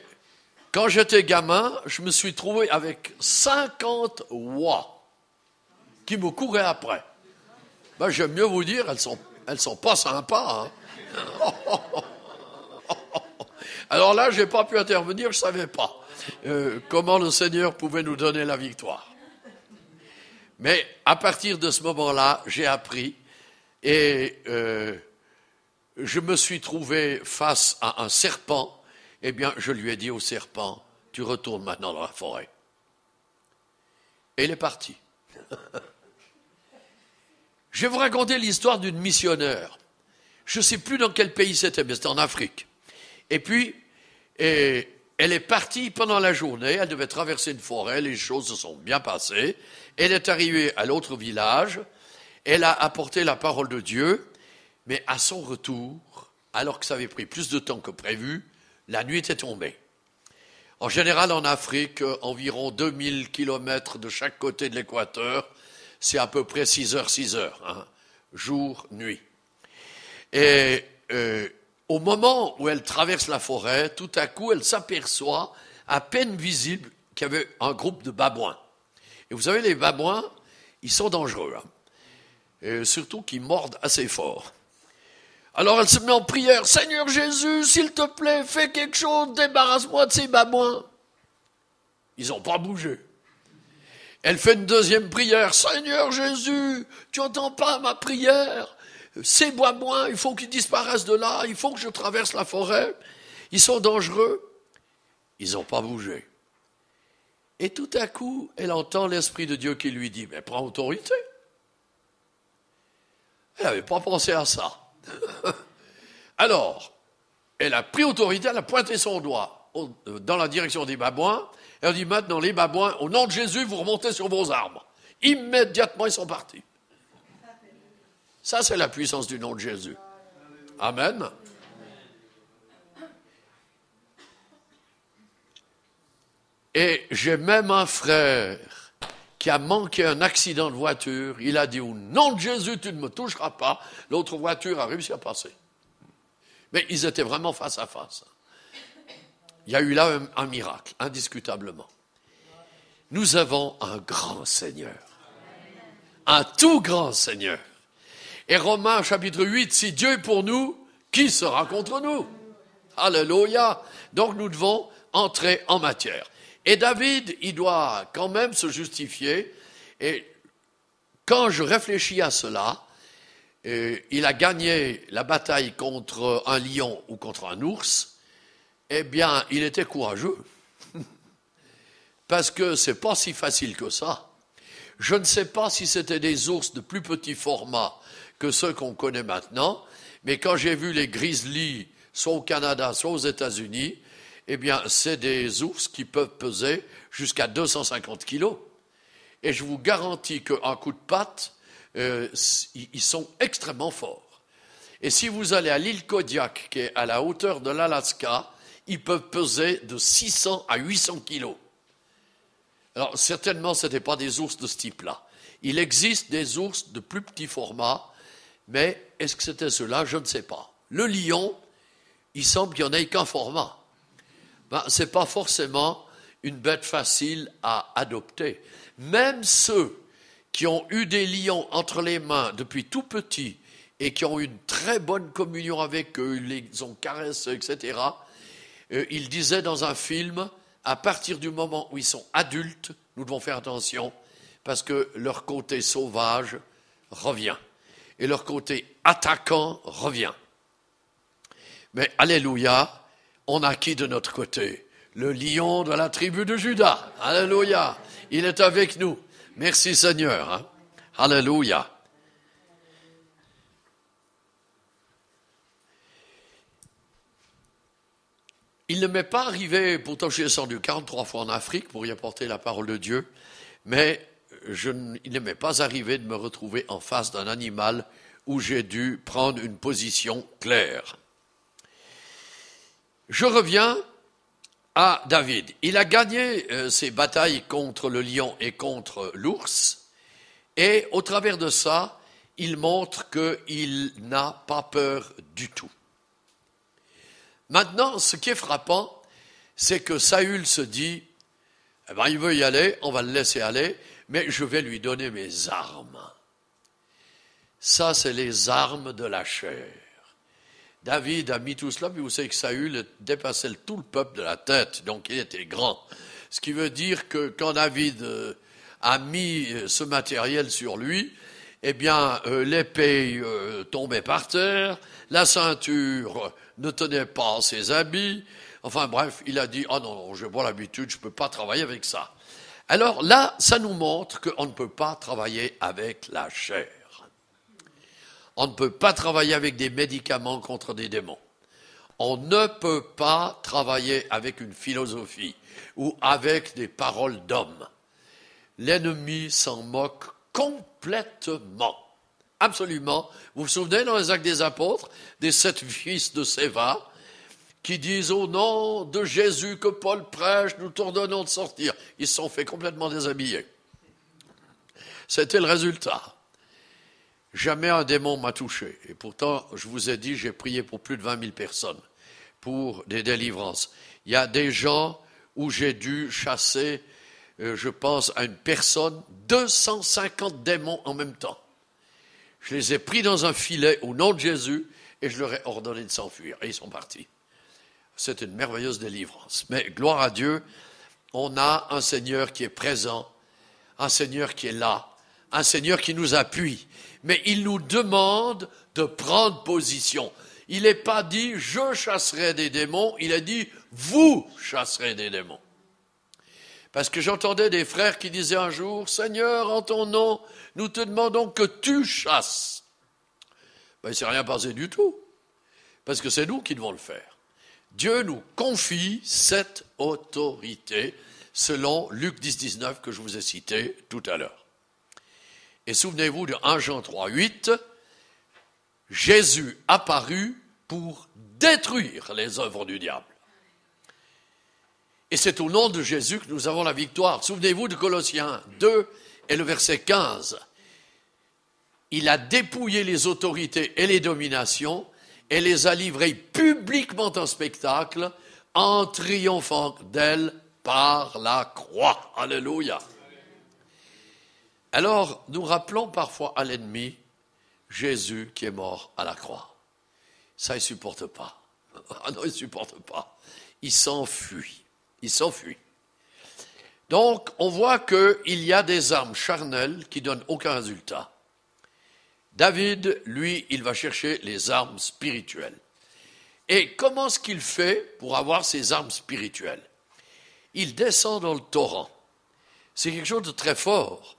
quand j'étais gamin, je me suis trouvé avec 50 oies qui me couraient après. Ben, j'aime mieux vous dire, elles sont, elles sont pas sympas. Hein. [laughs] Alors là, j'ai pas pu intervenir, je savais pas euh, comment le Seigneur pouvait nous donner la victoire. Mais à partir de ce moment-là, j'ai appris et euh, je me suis trouvé face à un serpent eh bien, je lui ai dit au serpent, tu retournes maintenant dans la forêt. Et il est parti. [laughs] je vais vous raconter l'histoire d'une missionnaire. Je ne sais plus dans quel pays c'était, mais c'était en Afrique. Et puis, elle est partie pendant la journée, elle devait traverser une forêt, les choses se sont bien passées. Elle est arrivée à l'autre village, elle a apporté la parole de Dieu, mais à son retour, alors que ça avait pris plus de temps que prévu, la nuit était tombée. En général, en Afrique, euh, environ 2000 km de chaque côté de l'équateur, c'est à peu près 6 heures, 6 heures, hein, jour, nuit. Et euh, au moment où elle traverse la forêt, tout à coup, elle s'aperçoit, à peine visible, qu'il y avait un groupe de babouins. Et vous savez, les babouins, ils sont dangereux, hein, surtout qu'ils mordent assez fort. Alors elle se met en prière, Seigneur Jésus, s'il te plaît, fais quelque chose, débarrasse-moi de ces babouins. Ils n'ont pas bougé. Elle fait une deuxième prière, Seigneur Jésus, tu n'entends pas ma prière, ces babouins, il faut qu'ils disparaissent de là, il faut que je traverse la forêt, ils sont dangereux. Ils n'ont pas bougé. Et tout à coup, elle entend l'Esprit de Dieu qui lui dit, mais prends autorité. Elle n'avait pas pensé à ça. [laughs] Alors, elle a pris autorité, elle a pointé son doigt euh, dans la direction des babouins, et elle dit maintenant les babouins, au nom de Jésus, vous remontez sur vos arbres. Immédiatement, ils sont partis. Ça, c'est la puissance du nom de Jésus. Amen. Et j'ai même un frère qui a manqué un accident de voiture, il a dit au nom de Jésus, tu ne me toucheras pas. L'autre voiture a réussi à passer. Mais ils étaient vraiment face à face. Il y a eu là un, miracle, indiscutablement. Nous avons un grand Seigneur, un tout grand Seigneur. Et Romains chapitre 8, si Dieu est pour nous, qui sera contre nous Alléluia. Donc nous devons entrer en matière. Et David, il doit quand même se justifier. Et quand je réfléchis à cela, euh, il a gagné la bataille contre un lion ou contre un ours. Eh bien, il était courageux. [laughs] Parce que ce n'est pas si facile que ça. Je ne sais pas si c'était des ours de plus petit format que ceux qu'on connaît maintenant, mais quand j'ai vu les grizzlies, soit au Canada, soit aux États-Unis, eh bien, c'est des ours qui peuvent peser jusqu'à 250 kilos. Et je vous garantis qu'en coup de patte, euh, ils sont extrêmement forts. Et si vous allez à l'île Kodiak, qui est à la hauteur de l'Alaska, ils peuvent peser de 600 à 800 kilos. Alors, certainement, ce n'étaient pas des ours de ce type-là. Il existe des ours de plus petit format, mais est-ce que c'était cela Je ne sais pas. Le lion, il semble qu'il n'y en ait qu'un format. Ben, ce n'est pas forcément une bête facile à adopter. Même ceux qui ont eu des lions entre les mains depuis tout petit et qui ont eu une très bonne communion avec eux, ils les ont caressés, etc., euh, Ils disaient dans un film, à partir du moment où ils sont adultes, nous devons faire attention, parce que leur côté sauvage revient, et leur côté attaquant revient. Mais alléluia, on a qui de notre côté Le lion de la tribu de Judas. Alléluia. Il est avec nous. Merci Seigneur. Hein. Alléluia. Il ne m'est pas arrivé, pourtant j'ai descendu 43 fois en Afrique pour y apporter la parole de Dieu, mais je, il ne m'est pas arrivé de me retrouver en face d'un animal où j'ai dû prendre une position claire. Je reviens à David. Il a gagné euh, ses batailles contre le lion et contre l'ours, et au travers de ça, il montre qu'il n'a pas peur du tout. Maintenant, ce qui est frappant, c'est que Saül se dit, eh ben, il veut y aller, on va le laisser aller, mais je vais lui donner mes armes. Ça, c'est les armes de la chair. David a mis tout cela, mais vous savez que Saül dépassait tout le peuple de la tête, donc il était grand. Ce qui veut dire que quand David euh, a mis euh, ce matériel sur lui, eh bien, euh, l'épée tombait par terre, la ceinture ne tenait pas ses habits. Enfin bref, il a dit, ah oh non, non, je vois l'habitude, je ne peux pas travailler avec ça. Alors là, ça nous montre qu'on ne peut pas travailler avec la chair. On ne peut pas travailler avec des médicaments contre des démons. On ne peut pas travailler avec une philosophie ou avec des paroles d'hommes. L'ennemi s'en moque complètement. Absolument. Vous vous souvenez dans les actes des apôtres des sept [laughs] fils de Séva qui disent au nom de Jésus que Paul prêche, nous t'ordonnons de sortir. Ils se sont fait complètement déshabiller. C'était le résultat. Jamais un démon m'a touché. Et pourtant, je vous ai dit, j'ai prié pour plus de 20 000 personnes pour des délivrances. Il y a des gens où j'ai dû chasser, euh, je pense, à une personne, 250 démons en même temps. Je les ai pris dans un filet au nom de Jésus et je leur ai ordonné de s'enfuir. Et ils sont partis. C'est une merveilleuse délivrance. Mais gloire à Dieu, on a un Seigneur qui est présent, un Seigneur qui est là, un Seigneur qui nous appuie mais il nous demande de prendre position. Il n'est pas dit je chasserai des démons, il a dit vous chasserez des démons. Parce que j'entendais des frères qui disaient un jour, Seigneur, en ton nom, nous te demandons que tu chasses. Ben, il s'est rien passé du tout, parce que c'est nous qui devons le faire. Dieu nous confie cette autorité, selon Luc 10, 19 que je vous ai cité tout à l'heure. Et souvenez-vous de 1 Jean 3, 8, Jésus apparut pour détruire les œuvres du diable. Et c'est au nom de Jésus que nous avons la victoire. Souvenez-vous de Colossiens 2 et le verset 15. Il a dépouillé les autorités et les dominations et les a livrées publiquement en spectacle en triomphant d'elles par la croix. Alléluia. Alors, nous rappelons parfois à l'ennemi Jésus qui est mort à la croix. Ça, il supporte pas. Ah [laughs] non, il supporte pas. Il s'enfuit. Il s'enfuit. Donc, on voit qu'il y a des armes charnelles qui donnent aucun résultat. David, lui, il va chercher les armes spirituelles. Et comment est-ce qu'il fait pour avoir ces armes spirituelles Il descend dans le torrent. C'est quelque chose de très fort.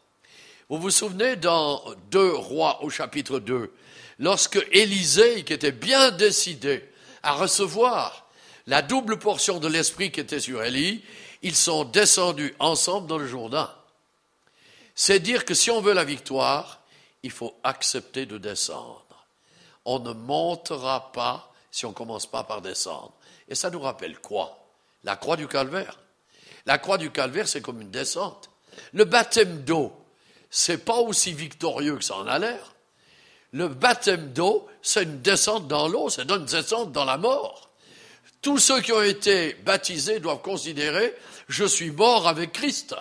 Vous vous souvenez dans Deux Rois au chapitre 2, lorsque Élisée, qui était bien décidé à recevoir la double portion de l'esprit qui était sur Élie, ils sont descendus ensemble dans le Jourdain. C'est dire que si on veut la victoire, il faut accepter de descendre. On ne montera pas si on ne commence pas par descendre. Et ça nous rappelle quoi La croix du calvaire. La croix du calvaire, c'est comme une descente. Le baptême d'eau, c'est pas aussi victorieux que ça en a l'air. Le baptême d'eau, c'est une descente dans l'eau, c'est une descente dans la mort. Tous ceux qui ont été baptisés doivent considérer je suis mort avec Christ.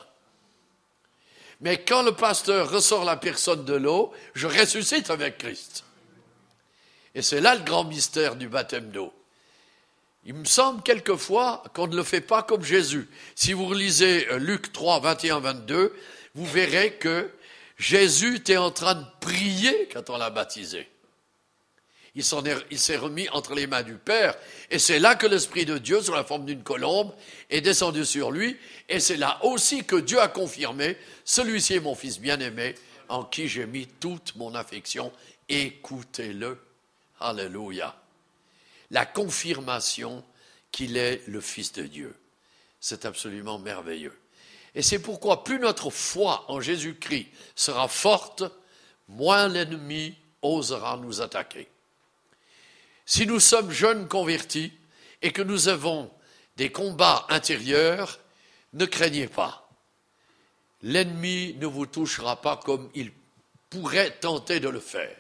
Mais quand le pasteur ressort la personne de l'eau, je ressuscite avec Christ. Et c'est là le grand mystère du baptême d'eau. Il me semble quelquefois qu'on ne le fait pas comme Jésus. Si vous relisez euh, Luc 3, 21, 22, vous verrez que Jésus était en train de prier quand on l'a baptisé. Il s'est remis entre les mains du Père, et c'est là que l'Esprit de Dieu, sous la forme d'une colombe, est descendu sur lui, et c'est là aussi que Dieu a confirmé, celui-ci est mon Fils bien-aimé, en qui j'ai mis toute mon affection, écoutez-le. Alléluia. La confirmation qu'il est le Fils de Dieu. C'est absolument merveilleux. Et c'est pourquoi plus notre foi en Jésus-Christ sera forte, moins l'ennemi osera nous attaquer. Si nous sommes jeunes convertis et que nous avons des combats intérieurs, ne craignez pas. L'ennemi ne vous touchera pas comme il pourrait tenter de le faire.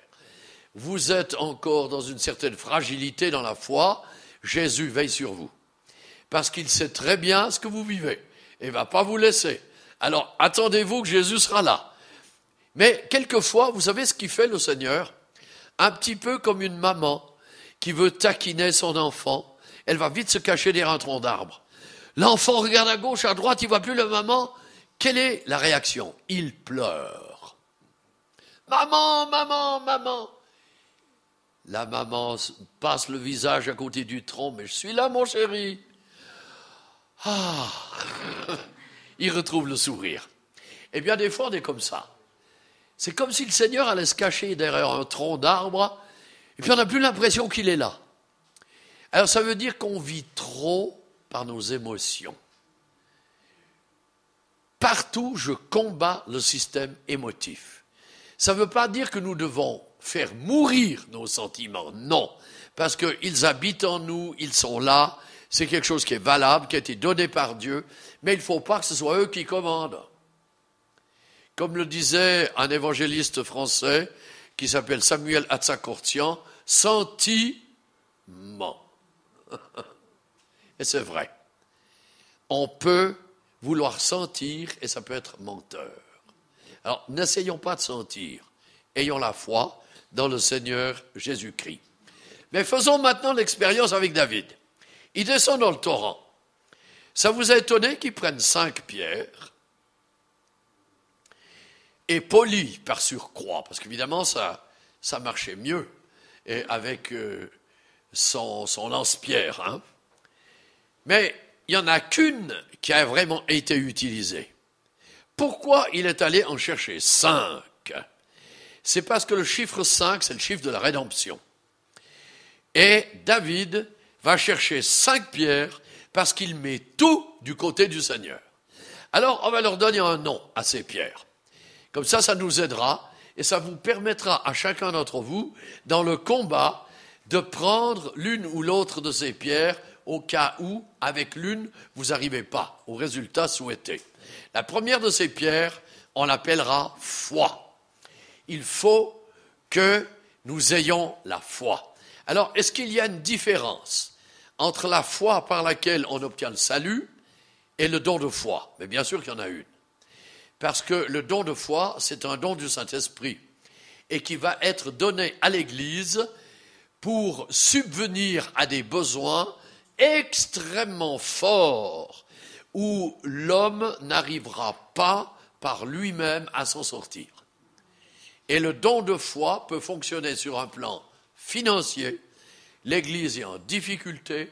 Vous êtes encore dans une certaine fragilité dans la foi. Jésus veille sur vous. Parce qu'il sait très bien ce que vous vivez. Il va pas vous laisser. Alors attendez-vous que Jésus sera là. Mais quelquefois, vous savez ce qu'il fait le Seigneur Un petit peu comme une maman qui veut taquiner son enfant. Elle va vite se cacher derrière un tronc d'arbre. L'enfant regarde à gauche, à droite, il voit plus la maman. Quelle est la réaction Il pleure. Maman, maman, maman. La maman passe le visage à côté du tronc, mais je suis là, mon chéri. Ah, il retrouve le sourire. Eh bien, des fois, on est comme ça. C'est comme si le Seigneur allait se cacher derrière un tronc d'arbre, et puis on n'a plus l'impression qu'il est là. Alors, ça veut dire qu'on vit trop par nos émotions. Partout, je combats le système émotif. Ça ne veut pas dire que nous devons faire mourir nos sentiments, non, parce qu'ils habitent en nous, ils sont là, c'est quelque chose qui est valable, qui a été donné par Dieu, mais il ne faut pas que ce soit eux qui commandent. Comme le disait un évangéliste français qui s'appelle Samuel Atzakortian, sentiment. [laughs] Et c'est vrai. On peut vouloir sentir et ça peut être menteur. Alors n'essayons pas de sentir. Ayons la foi dans le Seigneur Jésus-Christ. Mais faisons maintenant l'expérience avec David. Il descend dans le torrent. Ça vous a étonné qu'il prenne cinq pierres et polie par surcroît, parce qu'évidemment, ça, ça marchait mieux et avec euh, son, lance-pierre. Hein. Mais il n'y en a qu'une qui a vraiment été utilisée. Pourquoi il est allé en chercher cinq C'est parce que le chiffre cinq, c'est le chiffre de la rédemption. Et David va chercher cinq pierres parce qu'il met tout du côté du Seigneur. Alors, on va leur donner un nom à ces pierres. Comme ça, ça nous aidera et ça vous permettra à chacun d'entre vous, dans le combat, de prendre l'une ou l'autre de ces pierres au cas où, avec l'une, vous n'arrivez pas au résultat souhaité. La première de ces pierres, on l'appellera foi. Il faut que nous ayons la foi. Alors, est-ce qu'il y a une différence entre la foi par laquelle on obtient le salut et le don de foi. Mais bien sûr qu'il y en a une. Parce que le don de foi, c'est un don du Saint-Esprit et qui va être donné à l'Église pour subvenir à des besoins extrêmement forts où l'homme n'arrivera pas par lui-même à s'en sortir. Et le don de foi peut fonctionner sur un plan financier, l'Église est en difficulté,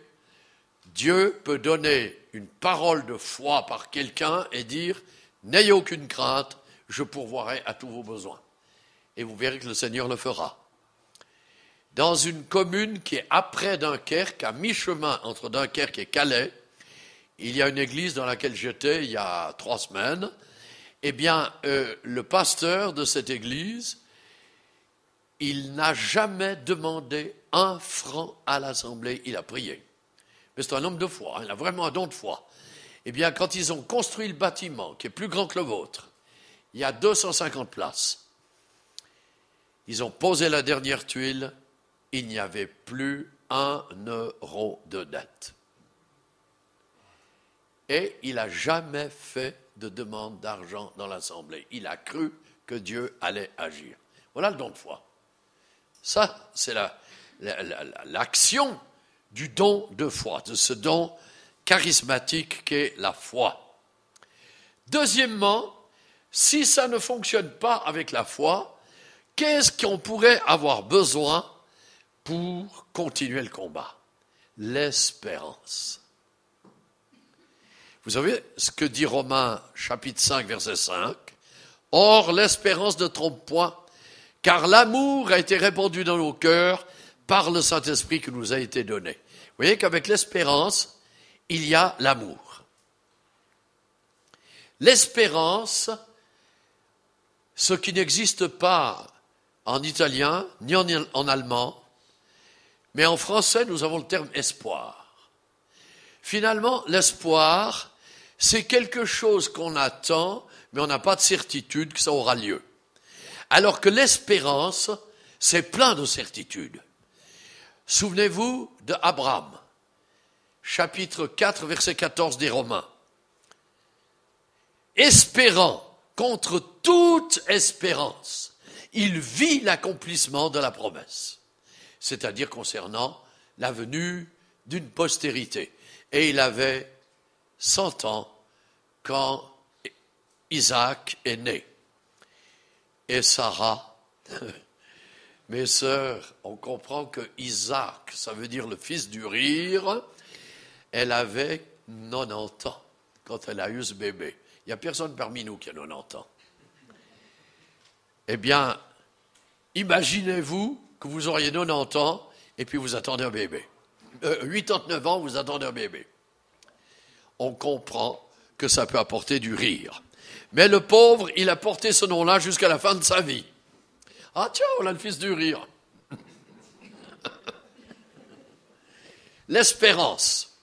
Dieu peut donner une parole de foi par quelqu'un et dire, n'ayez aucune crainte, je pourvoirai à tous vos besoins. Et vous verrez que le Seigneur le fera. Dans une commune qui est après Dunkerque, à mi-chemin entre Dunkerque et Calais, il y a une église dans laquelle j'étais il y a trois semaines. Eh bien, euh, le pasteur de cette église il n'a jamais demandé un franc à l'Assemblée, il a prié. Mais c'est un homme de foi, hein. il a vraiment un don de foi. Eh bien, quand ils ont construit le bâtiment, qui est plus grand que le vôtre, il y a 250 places. Ils ont posé la dernière tuile, il n'y avait plus un euro de dette. Et il n'a jamais fait de demande d'argent dans l'Assemblée. Il a cru que Dieu allait agir. Voilà le don de foi. Ça, c'est l'action la, du don de foi, de ce don charismatique qu'est la foi. Deuxièmement, si ça ne fonctionne pas avec la foi, qu'est-ce qu'on pourrait avoir besoin pour continuer le combat L'espérance. Vous savez ce que dit Romains chapitre 5, verset 5 Or, l'espérance ne trompe point, car l'amour a été répandu dans nos cœurs par le Saint-Esprit qui nous a été donné. Vous voyez qu'avec l'espérance, il y a l'amour. L'espérance, ce qui n'existe pas en italien ni en, en, allemand, mais en français, nous avons le terme espoir. Finalement, l'espoir, c'est quelque chose qu'on attend, mais on n'a pas de certitude que ça aura lieu. Alors que l'espérance, c'est plein de certitudes. Souvenez-vous de Abraham, chapitre 4, verset 14 des Romains. Espérant contre toute espérance, il vit l'accomplissement de la promesse, c'est-à-dire concernant la venue d'une postérité. Et il avait 100 ans quand Isaac est né et Sarah, [laughs] mes sœurs, on comprend que Isaac, ça veut dire le fils du rire, elle avait non ans quand elle a eu ce bébé. Il n'y a personne parmi nous qui a 90 ans. Eh bien, imaginez-vous que vous auriez 90 ans et puis vous attendez un bébé. 89 euh, ans, vous attendez un bébé. On comprend que ça peut apporter du rire. Mais le pauvre, il a porté ce nom-là jusqu'à la fin de sa vie. Ah tiens, on a le fils du rire. L'espérance.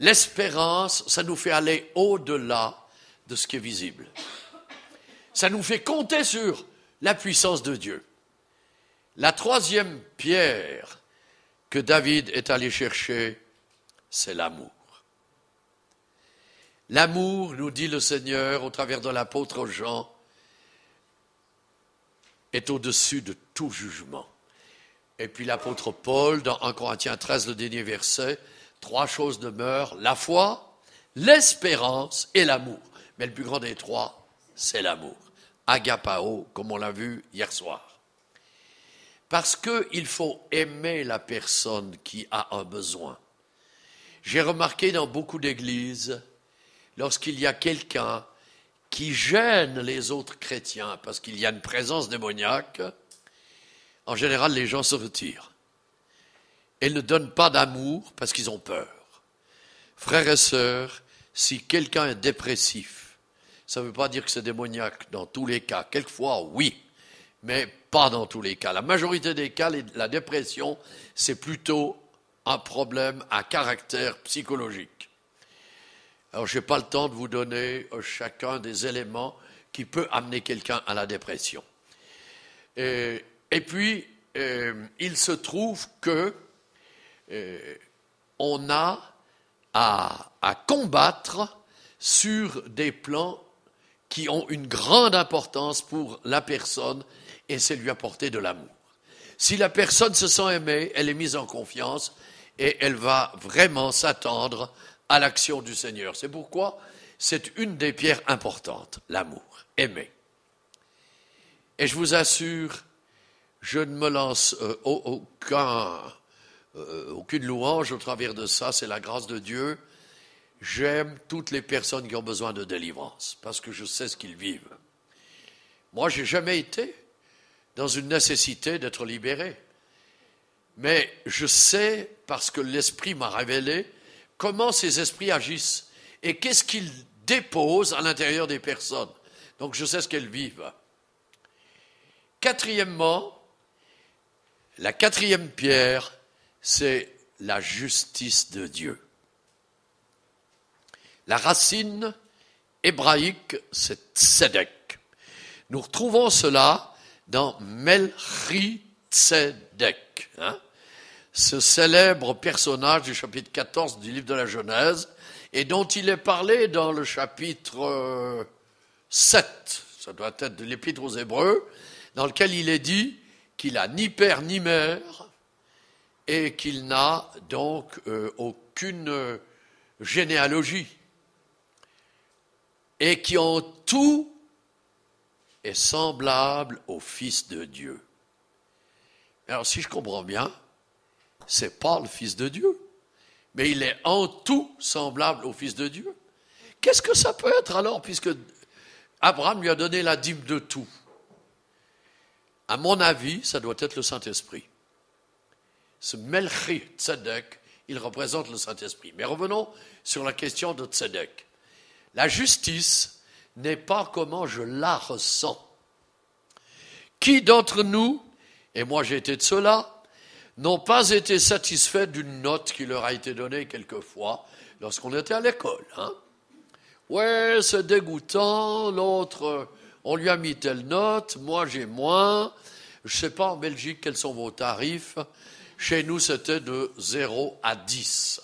L'espérance, ça nous fait aller au-delà de ce qui est visible. Ça nous fait compter sur la puissance de Dieu. La troisième pierre que David est allé chercher, c'est l'amour. L'amour, nous dit le Seigneur au travers de l'apôtre Jean, est au-dessus de tout jugement. Et puis l'apôtre Paul, dans 1 Corinthiens 13, le dernier verset, trois choses demeurent, la foi, l'espérance et l'amour. Mais le plus grand des trois, c'est l'amour. Agapao, comme on l'a vu hier soir. Parce qu'il faut aimer la personne qui a un besoin. J'ai remarqué dans beaucoup d'églises, lorsqu'il y a quelqu'un qui gêne les autres chrétiens parce qu'il y a une présence démoniaque, en général, les gens se retirent. Ils ne donnent pas d'amour parce qu'ils ont peur. Frères et sœurs, si quelqu'un est dépressif, ça ne veut pas dire que c'est démoniaque dans tous les cas. Quelquefois, oui, mais pas dans tous les cas. La majorité des cas, la dépression, c'est plutôt un problème à caractère psychologique. Alors, je n'ai pas le temps de vous donner euh, chacun des éléments qui peut amener quelqu'un à la dépression. Et, puis, euh, il se trouve que euh, a à, à, combattre sur des plans qui ont une grande importance pour la personne et c'est lui apporter de l'amour. Si la personne se sent aimée, elle est mise en confiance et elle va vraiment s'attendre à l'action du Seigneur. C'est pourquoi c'est une des pierres importantes, l'amour, aimer. Et je vous assure, je ne me lance euh, aucun, euh, aucune louange au travers de ça, c'est la grâce de Dieu. J'aime toutes les personnes qui ont besoin de délivrance, parce que je sais ce qu'ils vivent. Moi, j'ai jamais été dans une nécessité d'être libéré. Mais je sais, parce que l'Esprit m'a révélé, comment ces esprits agissent et qu'est-ce qu'ils déposent à l'intérieur des personnes. Donc je sais ce qu'elles vivent. Quatrièmement, la quatrième pierre, c'est la justice de Dieu. La racine hébraïque, c'est Tzedek. Nous retrouvons cela dans Melchizedek. Hein ce célèbre personnage du chapitre 14 du livre de la Genèse, et dont il est parlé dans le chapitre 7, euh, ça doit être de l'épître aux Hébreux, dans lequel il est dit qu'il n'a ni père ni mère, et qu'il n'a donc euh, aucune euh, généalogie, et qui en tout est semblable au Fils de Dieu. Alors si je comprends bien, c'est pas le Fils de Dieu, mais il est en tout semblable au Fils de Dieu. Qu'est-ce que ça peut être alors, puisque Abraham lui a donné la dîme de tout À mon avis, ça doit être le Saint-Esprit. Ce Melchi Tzedek, il représente le Saint-Esprit. Mais revenons sur la question de Tzedek. La justice n'est pas comment je la ressens. Qui d'entre nous, et moi j'ai été de cela, n'ont pas été satisfaits d'une note qui leur a été donnée quelquefois lorsqu'on était à l'école. Hein. Ouais, c'est dégoûtant, l'autre, on lui a mis telle note, moi j'ai moins. Je ne sais pas en Belgique quels sont vos tarifs. Chez nous, c'était de 0 à 10.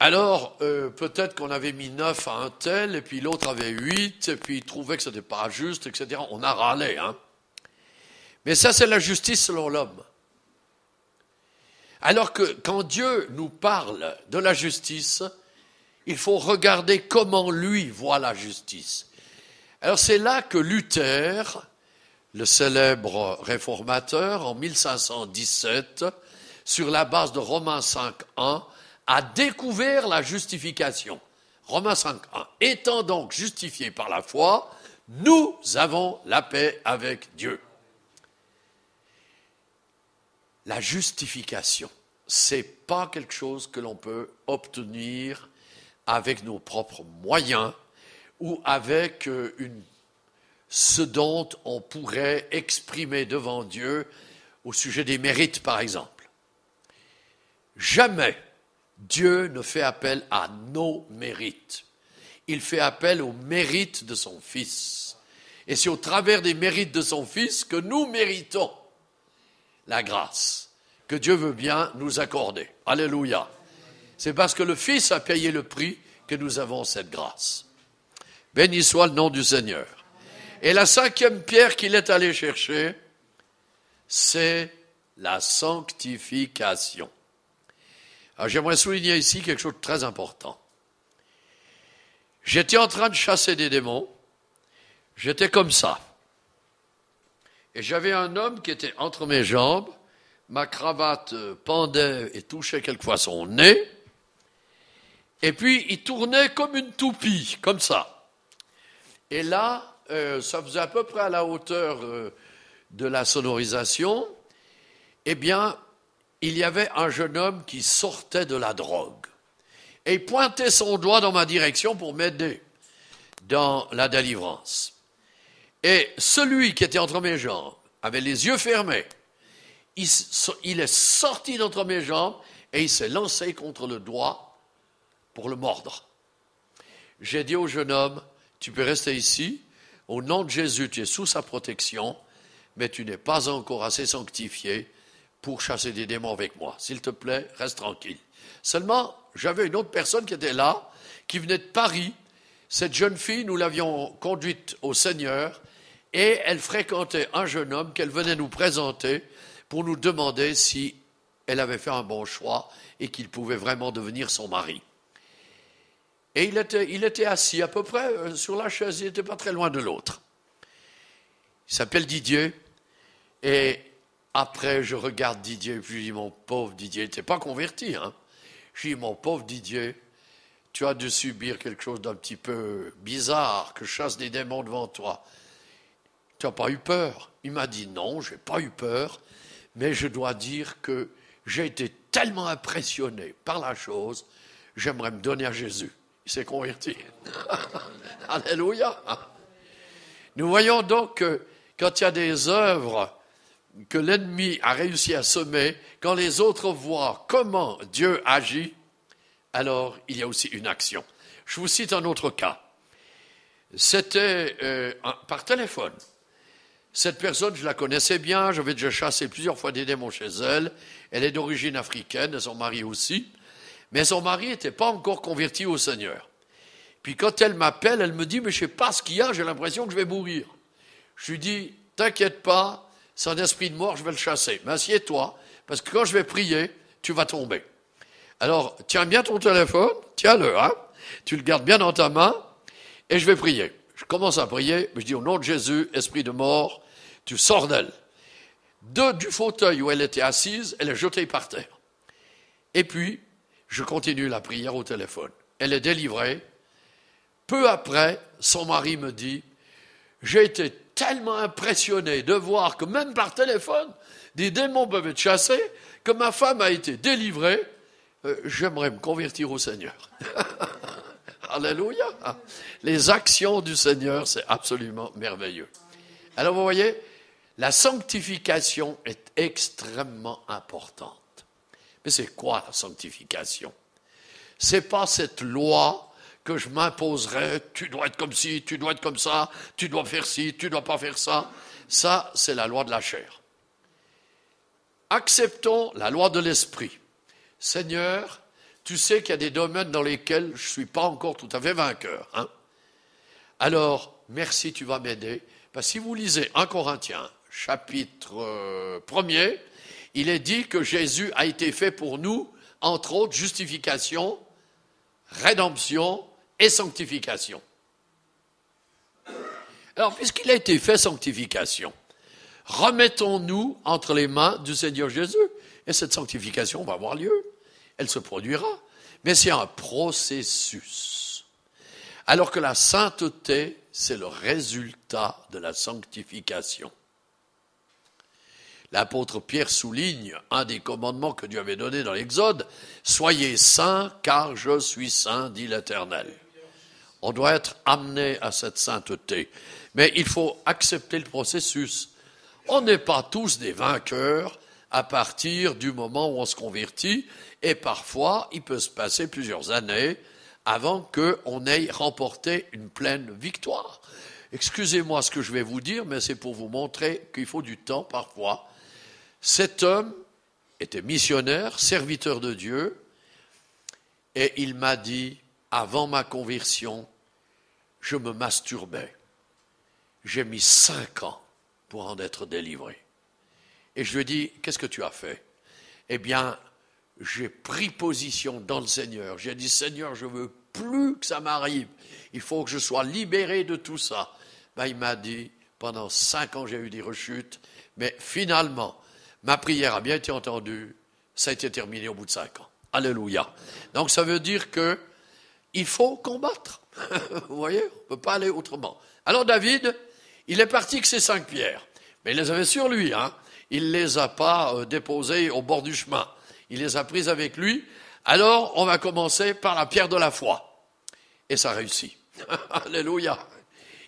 Alors, euh, peut-être qu'on avait mis 9 à un tel, et puis l'autre avait 8, et puis il trouvait que ce n'était pas juste, etc. On a râlé, hein. Mais ça, c'est la justice selon l'homme. Alors que quand Dieu nous parle de la justice, il faut regarder comment lui voit la justice. Alors c'est là que Luther, le célèbre réformateur, en 1517, sur la base de Romains 5.1, a découvert la justification. Romains 5.1. Étant donc justifié par la foi, nous avons la paix avec Dieu la justification, c'est pas quelque chose que l'on peut obtenir avec nos propres moyens ou avec euh, une, ce dont on pourrait exprimer devant Dieu au sujet des mérites, par exemple. Jamais Dieu ne fait appel à nos mérites. Il fait appel aux mérites de son Fils. Et c'est au travers des mérites de son Fils que nous méritons la grâce que Dieu veut bien nous accorder. Alléluia. C'est parce que le Fils a payé le prix que nous avons cette grâce. Béni soit le nom du Seigneur. Et la cinquième pierre qu'il est allé chercher, c'est la sanctification. Ah, j'aimerais souligner ici quelque chose de très important. J'étais en train de chasser des démons. J'étais comme ça. Et j'avais un homme qui était entre mes jambes, ma cravate euh, pendait et touchait quelquefois son nez, et puis il tournait comme une toupie, comme ça. Et là, euh, ça faisait à peu près à la hauteur euh, de la sonorisation, eh bien, il y avait un jeune homme qui sortait de la drogue. Et il pointait son doigt dans ma direction pour m'aider dans la délivrance. Et celui qui était entre mes jambes, avait les yeux fermés, il, il est sorti d'entre mes jambes et il s'est lancé contre le doigt pour le mordre. J'ai dit au jeune homme, tu peux rester ici, au nom de Jésus, tu es sous sa protection, mais tu n'es pas encore assez sanctifié pour chasser des démons avec moi. S'il te plaît, reste tranquille. Seulement, j'avais une autre personne qui était là, qui venait de Paris. Cette jeune fille, nous l'avions conduite au Seigneur, et elle fréquentait un jeune homme qu'elle venait nous présenter pour nous demander si elle avait fait un bon choix et qu'il pouvait vraiment devenir son mari. Et il était, assis à peu près euh, sur la chaise, il n'était pas très loin de l'autre. Il s'appelle Didier, et après je regarde Didier, puis je dis, mon pauvre Didier, tu n'es pas converti, hein Je dis, mon pauvre Didier, tu as dû subir quelque chose d'un petit peu bizarre, que chasse des démons devant toi. Tu n'as pas eu peur Il m'a dit non, je n'ai pas eu peur, mais je dois dire que j'ai été tellement impressionné par la chose, j'aimerais me donner à Jésus. Il s'est converti. [laughs] Alléluia. Nous voyons donc que quand il y a des œuvres que l'ennemi a réussi à semer, quand les autres voient comment Dieu agit, alors il y a aussi une action. Je vous cite un autre cas. C'était euh, par téléphone. Cette personne, je la connaissais bien, j'avais déjà chassé plusieurs fois des démons chez elle. Elle est d'origine africaine, son mari aussi. Mais son mari n'était pas encore converti au Seigneur. Puis quand elle m'appelle, elle me dit, mais je sais pas ce qu'il y a, j'ai l'impression que je vais mourir. Je lui dis, t'inquiète pas, c'est un esprit de mort, je vais le chasser. Mais assieds-toi, parce que quand je vais prier, tu vas tomber. Alors, tiens bien ton téléphone, tiens-le, hein. Tu le gardes bien dans ta main, et je vais prier. Je commence à prier, mais je dis au nom de Jésus, esprit de mort, tu sors d'elle. De, du fauteuil où elle était assise, elle est jetée par terre. Et puis, je continue la prière au téléphone. Elle est délivrée. Peu après, son mari me dit, j'ai été tellement impressionné de voir que même par téléphone, des démons peuvent être chassés, que ma femme a été délivrée. Euh, j'aimerais me convertir au Seigneur. [laughs] Alléluia. Les actions du Seigneur, c'est absolument merveilleux. Alors vous voyez, la sanctification est extrêmement importante. Mais c'est quoi la sanctification C'est pas cette loi que je m'imposerai, tu dois être comme ci, tu dois être comme ça, tu dois faire ci, tu dois pas faire ça. Ça, c'est la loi de la chair. Acceptons la loi de l'esprit. Seigneur, tu sais qu'il y a des domaines dans lesquels je ne suis pas encore tout à fait vainqueur. Hein. Alors, merci, tu vas m'aider. Ben, si vous lisez 1 Corinthiens chapitre 1er, euh, il est dit que Jésus a été fait pour nous, entre autres, justification, rédemption et sanctification. Alors, puisqu'il a été fait sanctification, remettons-nous entre les mains du Seigneur Jésus. Et cette sanctification va avoir lieu. Elle se produira. Mais c'est un processus. Alors que la sainteté, c'est le résultat de la sanctification l'apôtre Pierre souligne un des commandements que Dieu avait donné dans l'Exode, Soyez saints, car je suis saint, dit l'Éternel. On doit être amené à cette sainteté. Mais il faut accepter le processus. On n'est pas tous des vainqueurs à partir du moment où on se convertit, et parfois il peut se passer plusieurs années avant qu'on ait remporté une pleine victoire. Excusez-moi ce que je vais vous dire, mais c'est pour vous montrer qu'il faut du temps parfois cet homme était missionnaire, serviteur de Dieu, et il m'a dit, avant ma conversion, je me masturbais. J'ai mis cinq ans pour en être délivré. Et je lui ai dit, qu'est-ce que tu as fait Eh bien, j'ai pris position dans le Seigneur. J'ai dit, Seigneur, je veux plus que ça m'arrive. Il faut que je sois libéré de tout ça. Ben, il m'a dit, pendant cinq ans, j'ai eu des rechutes, mais finalement, Ma prière a bien été entendue. Ça a été terminé au bout de cinq ans. Alléluia. Donc ça veut dire que il faut combattre. [laughs] Vous voyez, on ne peut pas aller autrement. Alors David, il est parti avec ses cinq pierres, mais il les avait sur lui. Hein. Il ne les a pas euh, déposées au bord du chemin. Il les a prises avec lui. Alors on va commencer par la pierre de la foi. Et ça réussit. [laughs] Alléluia.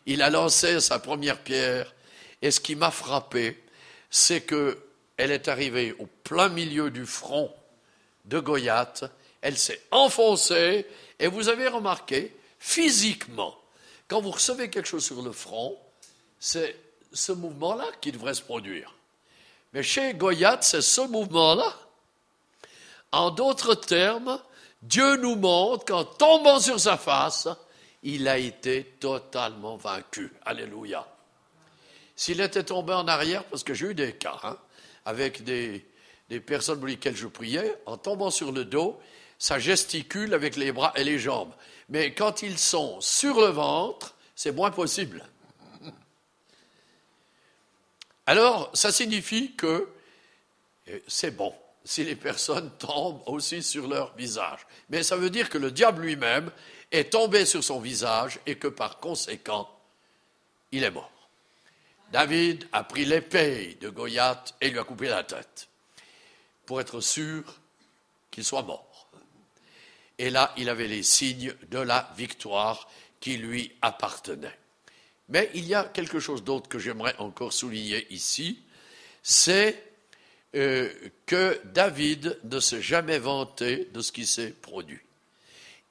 Il a lancé sa première pierre. Et ce qui m'a frappé, c'est que elle est arrivée au plein milieu du front de Goyat. Elle s'est enfoncée. Et vous avez remarqué, physiquement, quand vous recevez quelque chose sur le front, c'est ce mouvement-là qui devrait se produire. Mais chez Goyat, c'est ce mouvement-là. En d'autres termes, Dieu nous montre qu'en tombant sur sa face, il a été totalement vaincu. Alléluia. S'il était tombé en arrière, parce que j'ai eu des cas, hein, avec des, personnes pour lesquelles je priais, en tombant sur le dos, ça gesticule avec les bras et les jambes. Mais quand ils sont sur le ventre, c'est moins possible. Alors, ça signifie que euh, c'est bon si les personnes tombent aussi sur leur visage. Mais ça veut dire que le diable lui-même est tombé sur son visage et que par conséquent, il est mort. David a pris l'épée de Goyat et lui a coupé la tête pour être sûr qu'il soit mort. Et là, il avait les signes de la victoire qui lui appartenait. Mais il y a quelque chose d'autre que j'aimerais encore souligner ici, c'est euh, que David ne s'est jamais vanté de ce qui s'est produit.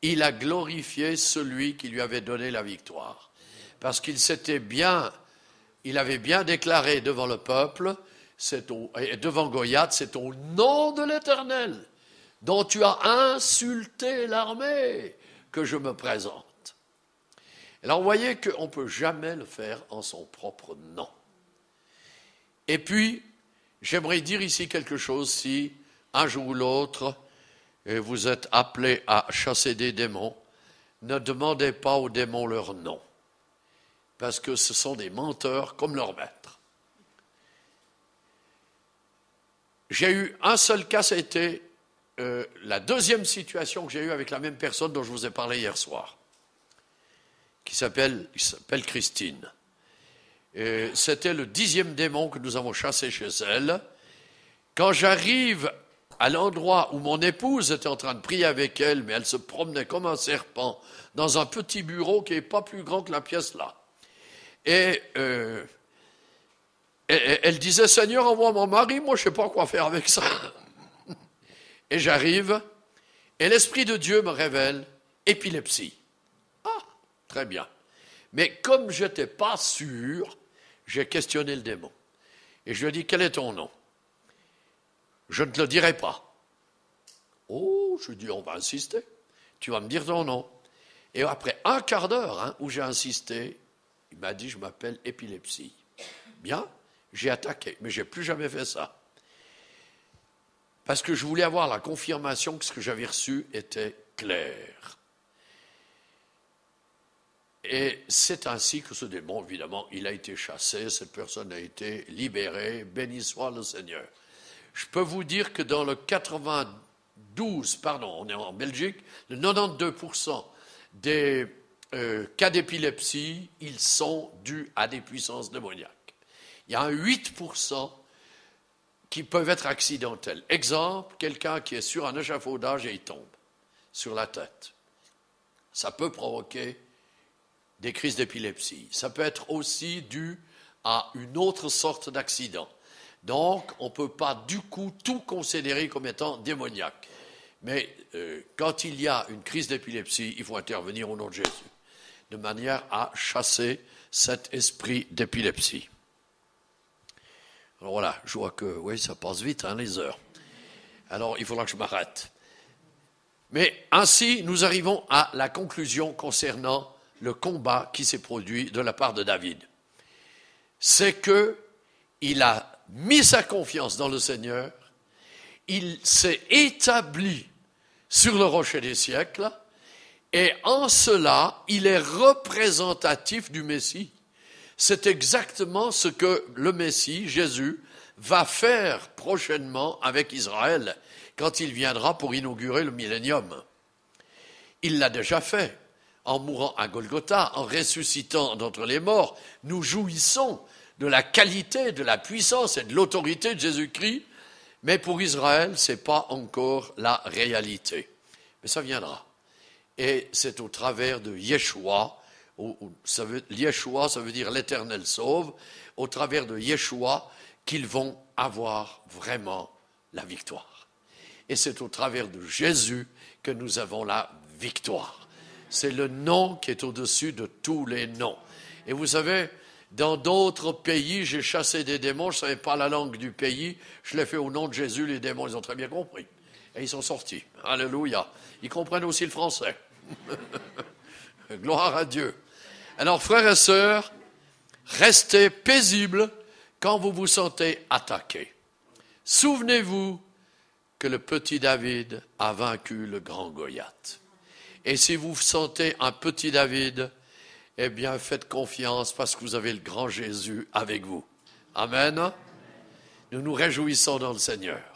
Il a glorifié celui qui lui avait donné la victoire, parce qu'il s'était bien il avait bien déclaré devant le peuple, et devant Goyath c'est au nom de l'Éternel dont tu as insulté l'armée que je me présente. Alors vous voyez qu'on ne peut jamais le faire en son propre nom. Et puis, j'aimerais dire ici quelque chose si un jour ou l'autre vous êtes appelé à chasser des démons, ne demandez pas aux démons leur nom parce que ce sont des menteurs comme leur maître. J'ai eu un seul cas, c'était euh, la deuxième situation que j'ai eue avec la même personne dont je vous ai parlé hier soir, qui s'appelle Christine. C'était le dixième démon que nous avons chassé chez elle. Quand j'arrive à l'endroit où mon épouse était en train de prier avec elle, mais elle se promenait comme un serpent dans un petit bureau qui n'est pas plus grand que la pièce là. Euh, et elle, disait, Seigneur, envoie mon mari, moi je ne sais pas quoi faire avec ça. Et j'arrive, et l'Esprit de Dieu me révèle épilepsie. Ah, très bien. Mais comme je n'étais pas sûr, j'ai questionné le démon. Et je lui ai dit, quel est ton nom Je ne te le dirai pas. Oh, je lui on va insister. Tu vas me dire ton nom. Et après un quart d'heure hein, où j'ai insisté, il m'a dit, je m'appelle épilepsie. Bien, j'ai attaqué, mais j'ai plus jamais fait ça. Parce que je voulais avoir la confirmation que ce que j'avais reçu était clair. Et c'est ainsi que ce démon, évidemment, il a été chassé, cette personne a été libérée, béni soit le Seigneur. Je peux vous dire que dans le 92, pardon, on est en Belgique, le 92% des euh, cas d'épilepsie, ils sont dus à des puissances démoniaques. Il y a 8% qui peuvent être accidentels. Exemple, quelqu'un qui est sur un échafaudage et il tombe sur la tête. Ça peut provoquer des crises d'épilepsie. Ça peut être aussi dû à une autre sorte d'accident. Donc, on ne peut pas du coup tout considérer comme étant démoniaque. Mais euh, quand il y a une crise d'épilepsie, il faut intervenir au nom de Jésus de manière à chasser cet esprit d'épilepsie. Alors voilà, je vois que oui, ça passe vite, hein, les heures. Alors il faudra que je m'arrête. Mais ainsi, nous arrivons à la conclusion concernant le combat qui s'est produit de la part de David. C'est que il a mis sa confiance dans le Seigneur, il s'est établi sur le rocher des siècles, et en cela, il est représentatif du Messie. C'est exactement ce que le Messie, Jésus, va faire prochainement avec Israël quand il viendra pour inaugurer le millénium. Il l'a déjà fait en mourant à Golgotha, en ressuscitant d'entre les morts. Nous jouissons de la qualité, de la puissance et de l'autorité de Jésus-Christ, mais pour Israël, ce n'est pas encore la réalité. Mais ça viendra et c'est au travers de Yeshua. ou ça veut, Yeshua, ça veut dire l'Éternel sauve. Au travers de Yeshua, qu'ils vont avoir vraiment la victoire. Et c'est au travers de Jésus que nous avons la victoire. C'est le nom qui est au-dessus de tous les noms. Et vous savez, dans d'autres pays, j'ai chassé des démons, je ne savais pas la langue du pays, je l'ai fait au nom de Jésus, les démons, ils ont très bien compris. Et ils sont sortis. Alléluia. Ils comprennent aussi le français. [laughs] Gloire à Dieu. Alors, frères et sœurs, restez paisibles quand vous vous sentez attaqués. Souvenez-vous que le petit David a vaincu le grand Goliath. Et si vous sentez un petit David, eh bien faites confiance parce que vous avez le grand Jésus avec vous. Amen. Nous nous réjouissons dans le Seigneur.